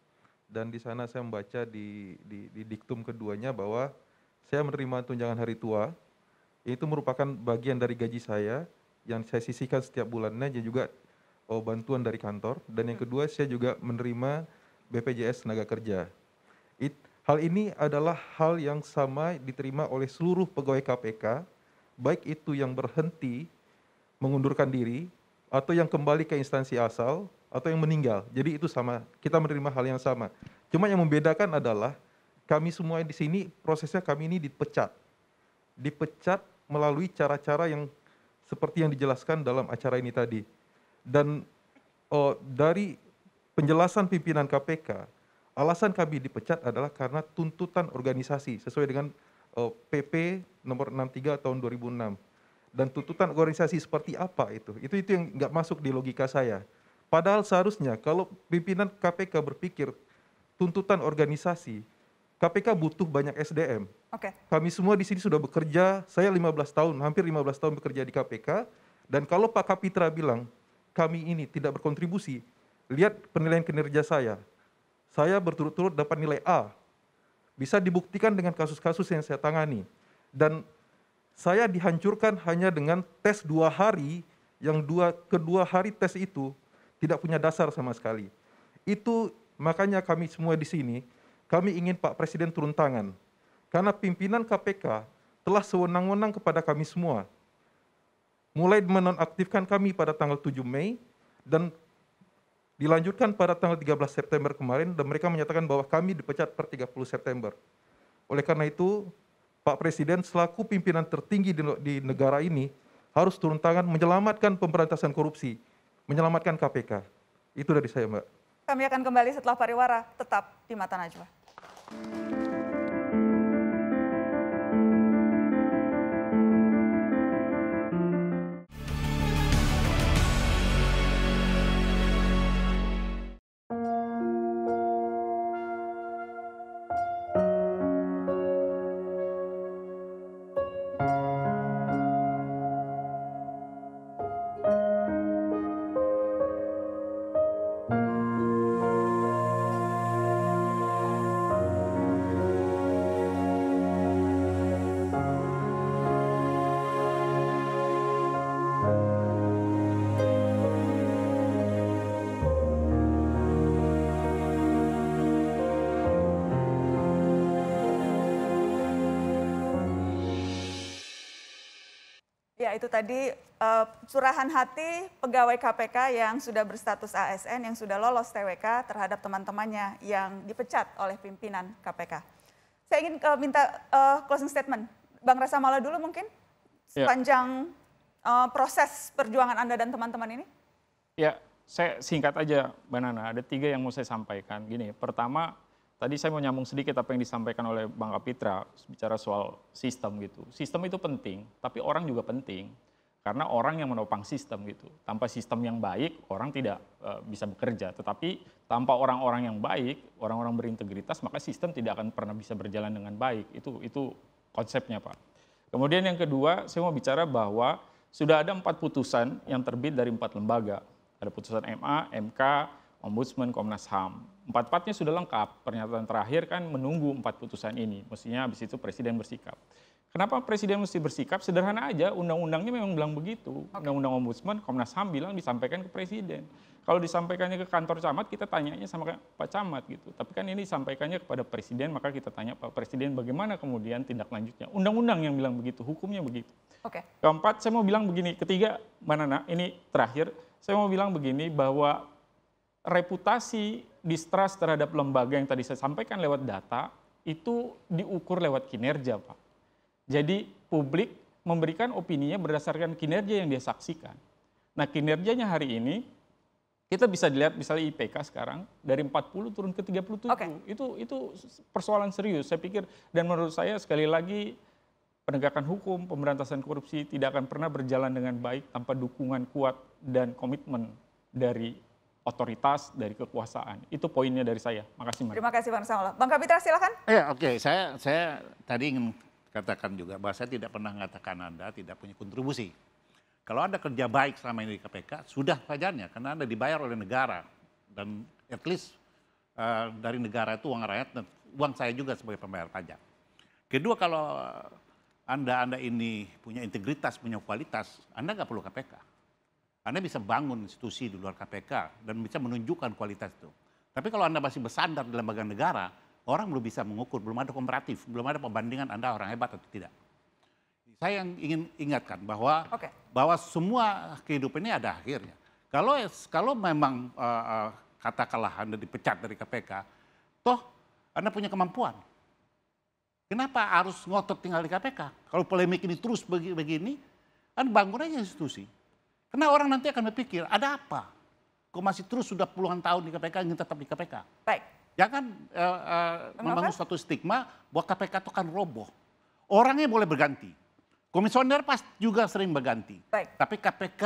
dan di sana saya membaca di, di, di diktum keduanya bahwa saya menerima tunjangan hari tua, itu merupakan bagian dari gaji saya yang saya sisihkan setiap bulannya, dan juga oh, bantuan dari kantor, dan yang kedua saya juga menerima BPJS Tenaga Kerja It, hal ini adalah hal yang sama diterima oleh seluruh pegawai KPK, baik itu yang berhenti mengundurkan diri atau yang kembali ke instansi asal atau yang meninggal. Jadi itu sama, kita menerima hal yang sama. Cuma yang membedakan adalah kami semua di sini prosesnya kami ini dipecat. Dipecat melalui cara-cara yang seperti yang dijelaskan dalam acara ini tadi. Dan oh, dari penjelasan pimpinan KPK, Alasan kami dipecat adalah karena tuntutan organisasi sesuai dengan uh, eh, PP nomor 63 tahun 2006. Dan tuntutan organisasi seperti apa itu? Itu itu yang nggak masuk di logika saya. Padahal seharusnya kalau pimpinan KPK berpikir tuntutan organisasi, KPK butuh banyak SDM. Oke. Okay. Kami semua di sini sudah bekerja, saya 15 tahun, hampir 15 tahun bekerja di KPK, dan kalau Pak Kapitra bilang, kami ini tidak berkontribusi, lihat penilaian kinerja saya, saya berturut-turut dapat nilai A. Bisa dibuktikan dengan kasus-kasus yang saya tangani. Dan saya dihancurkan hanya dengan tes dua hari, yang dua, kedua hari tes itu tidak punya dasar sama sekali. Itu makanya kami semua di sini, kami ingin Pak Presiden turun tangan. Karena pimpinan KPK telah sewenang-wenang kepada kami semua. Mulai menonaktifkan kami pada tanggal 7 Mei, dan Dilanjutkan pada tanggal 13 September kemarin dan mereka menyatakan bahwa kami dipecat per 30 September. Oleh karena itu, Pak Presiden selaku pimpinan tertinggi di, di negara ini harus turun tangan menyelamatkan pemberantasan korupsi, menyelamatkan KPK. Itu dari saya, Mbak. Kami akan kembali setelah pariwara, tetap di Mata Najwa. itu tadi uh, hati pegawai KPK yang sudah berstatus ASN yang sudah lolos TWK terhadap teman-temannya yang dipecat oleh pimpinan KPK. Saya ingin uh, minta uh, closing statement, Bang Rasa Mala dulu mungkin ya. sepanjang ya. uh, proses perjuangan Anda dan teman-teman ini. Ya, saya singkat aja, Banana. Ada tiga yang mau saya sampaikan. Gini, pertama Tadi saya mau nyambung sedikit apa yang disampaikan oleh Bang Kapitra bicara soal sistem gitu. Sistem itu penting, tapi orang juga penting karena orang yang menopang sistem gitu. Tanpa sistem yang baik, orang tidak uh, bisa bekerja. Tetapi tanpa orang-orang yang baik, orang-orang berintegritas, maka sistem tidak akan pernah bisa berjalan dengan baik. Itu itu konsepnya, Pak. Kemudian yang kedua, saya mau bicara bahwa sudah ada empat putusan yang terbit dari empat lembaga. Ada putusan MA, MK, Ombudsman, Komnas HAM. Empat-empatnya sudah lengkap. Pernyataan terakhir kan menunggu empat putusan ini. Mestinya habis itu presiden bersikap. Kenapa presiden mesti bersikap? Sederhana aja, undang-undangnya memang bilang begitu. Undang-undang Ombudsman, Komnas HAM bilang disampaikan ke presiden. Kalau disampaikannya ke kantor camat, kita tanyanya sama Pak Camat gitu. Tapi kan ini disampaikannya kepada presiden, maka kita tanya Pak Presiden bagaimana kemudian tindak lanjutnya. Undang-undang yang bilang begitu, hukumnya begitu. Oke. Okay. Keempat, saya mau bilang begini. Ketiga, mana nak? ini terakhir. Saya mau bilang begini bahwa reputasi distrust terhadap lembaga yang tadi saya sampaikan lewat data itu diukur lewat kinerja, Pak. Jadi publik memberikan opininya berdasarkan kinerja yang dia saksikan. Nah, kinerjanya hari ini kita bisa dilihat misalnya IPK sekarang dari 40 turun ke 37. Okay. Itu itu persoalan serius saya pikir dan menurut saya sekali lagi penegakan hukum, pemberantasan korupsi tidak akan pernah berjalan dengan baik tanpa dukungan kuat dan komitmen dari otoritas dari kekuasaan. Itu poinnya dari saya. Makasih, Mbak. Terima kasih, Bang Samuel. Bang Kapitra, silakan. Ya, oke. Okay. Saya, saya tadi ingin katakan juga bahwa saya tidak pernah mengatakan Anda tidak punya kontribusi. Kalau Anda kerja baik selama ini di KPK, sudah wajarnya karena Anda dibayar oleh negara. Dan at least uh, dari negara itu uang rakyat dan uang saya juga sebagai pembayar pajak. Kedua, kalau anda Anda ini punya integritas, punya kualitas, Anda nggak perlu KPK. Anda bisa bangun institusi di luar KPK dan bisa menunjukkan kualitas itu. Tapi kalau Anda masih bersandar di lembaga negara, orang belum bisa mengukur, belum ada komparatif, belum ada perbandingan Anda orang hebat atau tidak. Saya yang ingin ingatkan bahwa okay. bahwa semua kehidupan ini ada akhirnya. Kalau kalau memang uh, uh, katakanlah Anda dipecat dari KPK, toh Anda punya kemampuan. Kenapa harus ngotot tinggal di KPK? Kalau polemik ini terus begini, kan bangun aja institusi. Karena orang nanti akan berpikir, ada apa? Kok masih terus sudah puluhan tahun di KPK ingin tetap di KPK? Baik. Jangan uh, uh, membangun suatu stigma bahwa KPK itu kan roboh. Orangnya boleh berganti. Komisioner pas juga sering berganti. Baik. Tapi KPK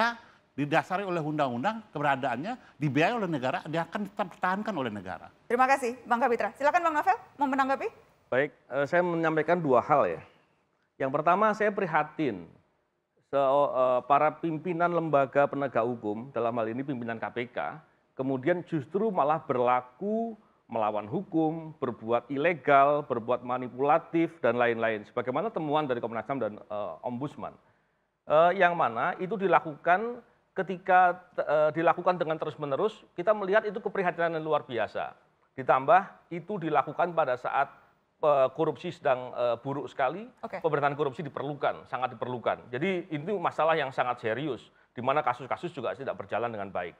didasari oleh undang-undang keberadaannya dibiayai oleh negara dia akan tetap pertahankan oleh negara. Terima kasih Bang Kapitra. Silakan Bang Novel mau menanggapi? Baik, eh, saya menyampaikan dua hal ya. Yang pertama saya prihatin Eh, para pimpinan lembaga penegak hukum, dalam hal ini pimpinan KPK, kemudian justru malah berlaku melawan hukum, berbuat ilegal, berbuat manipulatif, dan lain-lain. Sebagaimana temuan dari Komnas HAM dan uh, Ombudsman. Uh, yang mana itu dilakukan ketika uh, dilakukan dengan terus-menerus, kita melihat itu keprihatinan yang luar biasa. Ditambah itu dilakukan pada saat Eh, korupsi sedang eh, buruk sekali, Pemberantasan korupsi diperlukan, sangat diperlukan. Jadi itu masalah yang sangat serius, di mana kasus-kasus juga tidak berjalan dengan baik.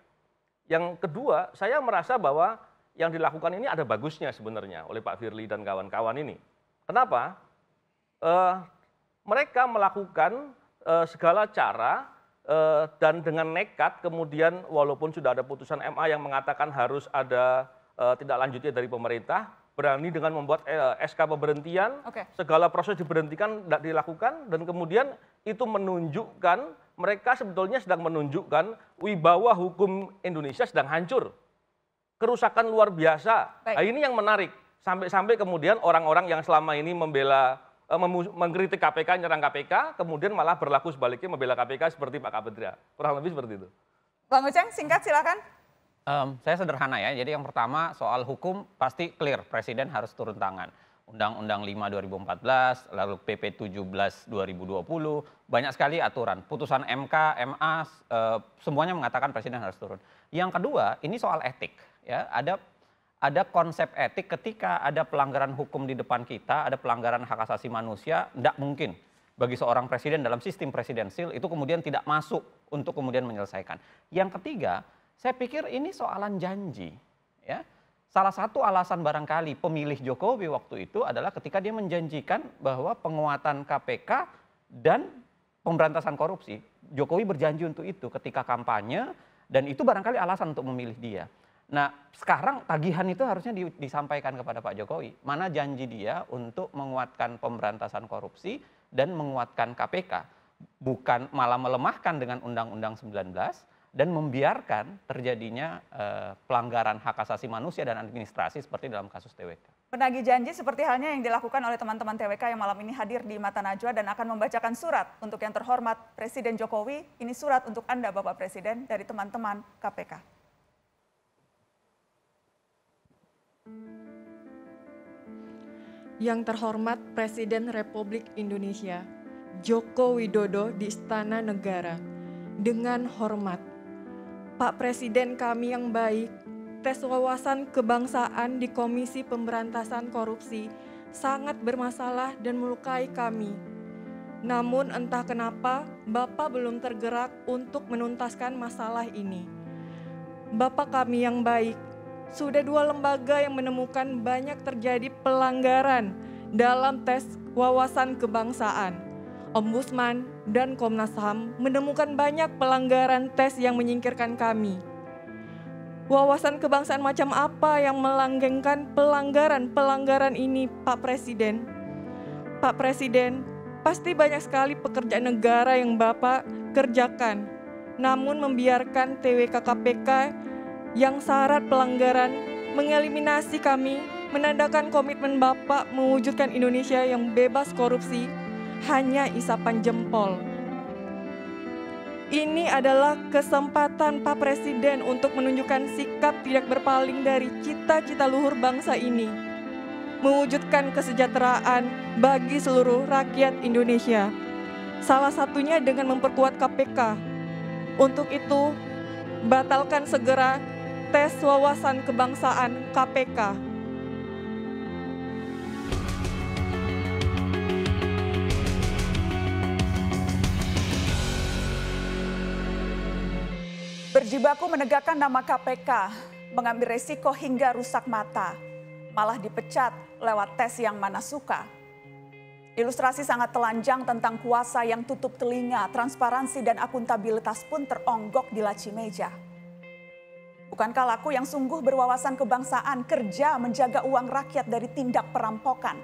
Yang kedua, saya merasa bahwa yang dilakukan ini ada bagusnya sebenarnya oleh Pak Firly dan kawan-kawan ini. Kenapa? Uh, mereka melakukan uh, segala cara uh, dan dengan nekat kemudian walaupun sudah ada putusan MA yang mengatakan harus ada uh, tidak lanjutnya dari pemerintah, berani dengan membuat eh, SK pemberhentian, okay. segala proses diberhentikan tidak dilakukan, dan kemudian itu menunjukkan mereka sebetulnya sedang menunjukkan wibawa hukum Indonesia sedang hancur. Kerusakan luar biasa. Nah, ini yang menarik. Sampai-sampai kemudian orang-orang yang selama ini membela eh, mengkritik KPK, nyerang KPK, kemudian malah berlaku sebaliknya membela KPK seperti Pak Kapetria. Kurang lebih seperti itu. Bang Uceng, singkat silakan. Um, saya sederhana ya. Jadi yang pertama soal hukum pasti clear presiden harus turun tangan. Undang-Undang 5 2014, lalu PP 17 2020, banyak sekali aturan. Putusan MK, MA, e, semuanya mengatakan presiden harus turun. Yang kedua, ini soal etik. Ya, ada ada konsep etik ketika ada pelanggaran hukum di depan kita, ada pelanggaran hak asasi manusia, tidak mungkin bagi seorang presiden dalam sistem presidensil itu kemudian tidak masuk untuk kemudian menyelesaikan. Yang ketiga, saya pikir ini soalan janji. Ya. Salah satu alasan barangkali pemilih Jokowi waktu itu adalah ketika dia menjanjikan bahwa penguatan KPK dan pemberantasan korupsi. Jokowi berjanji untuk itu ketika kampanye dan itu barangkali alasan untuk memilih dia. Nah, sekarang tagihan itu harusnya disampaikan kepada Pak Jokowi. Mana janji dia untuk menguatkan pemberantasan korupsi dan menguatkan KPK. Bukan malah melemahkan dengan Undang-Undang 19, dan membiarkan terjadinya eh, pelanggaran hak asasi manusia dan administrasi seperti dalam kasus TWK. Penagih janji seperti halnya yang dilakukan oleh teman-teman TWK yang malam ini hadir di Mata Najwa dan akan membacakan surat untuk yang terhormat Presiden Jokowi. Ini surat untuk Anda Bapak Presiden dari teman-teman KPK. Yang terhormat Presiden Republik Indonesia, Joko Widodo di Istana Negara, dengan hormat Pak Presiden kami yang baik, tes wawasan kebangsaan di Komisi Pemberantasan Korupsi sangat bermasalah dan melukai kami. Namun entah kenapa Bapak belum tergerak untuk menuntaskan masalah ini. Bapak kami yang baik, sudah dua lembaga yang menemukan banyak terjadi pelanggaran dalam tes wawasan kebangsaan. Ombudsman, dan Komnas HAM menemukan banyak pelanggaran tes yang menyingkirkan kami. Wawasan kebangsaan macam apa yang melanggengkan pelanggaran-pelanggaran ini, Pak Presiden? Pak Presiden, pasti banyak sekali pekerjaan negara yang Bapak kerjakan, namun membiarkan TWK KPK yang syarat pelanggaran mengeliminasi kami menandakan komitmen Bapak mewujudkan Indonesia yang bebas korupsi hanya isapan jempol. Ini adalah kesempatan Pak Presiden untuk menunjukkan sikap tidak berpaling dari cita-cita luhur bangsa ini, mewujudkan kesejahteraan bagi seluruh rakyat Indonesia. Salah satunya dengan memperkuat KPK. Untuk itu, batalkan segera tes wawasan kebangsaan KPK. Berjibaku menegakkan nama KPK, mengambil resiko hingga rusak mata, malah dipecat lewat tes yang mana suka. Ilustrasi sangat telanjang tentang kuasa yang tutup telinga, transparansi dan akuntabilitas pun teronggok di laci meja. Bukankah laku yang sungguh berwawasan kebangsaan kerja menjaga uang rakyat dari tindak perampokan?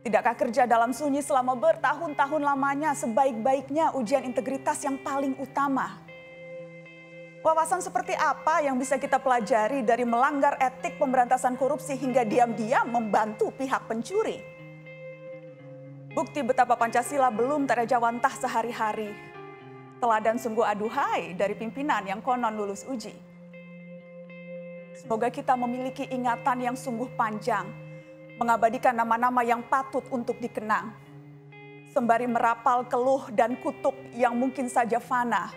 Tidakkah kerja dalam sunyi selama bertahun-tahun lamanya sebaik-baiknya ujian integritas yang paling utama? Wawasan seperti apa yang bisa kita pelajari dari melanggar etik pemberantasan korupsi hingga diam-diam membantu pihak pencuri? Bukti betapa Pancasila belum terjawantah sehari-hari. Teladan sungguh aduhai dari pimpinan yang konon lulus uji. Semoga kita memiliki ingatan yang sungguh panjang, mengabadikan nama-nama yang patut untuk dikenang, sembari merapal keluh dan kutuk yang mungkin saja fana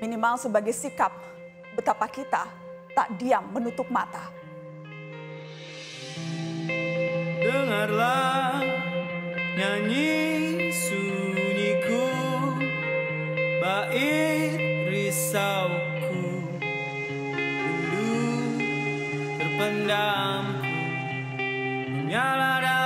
minimal sebagai sikap betapa kita tak diam menutup mata. Dengarlah nyanyi sunyiku, baik risauku, rindu terpendamku, menyala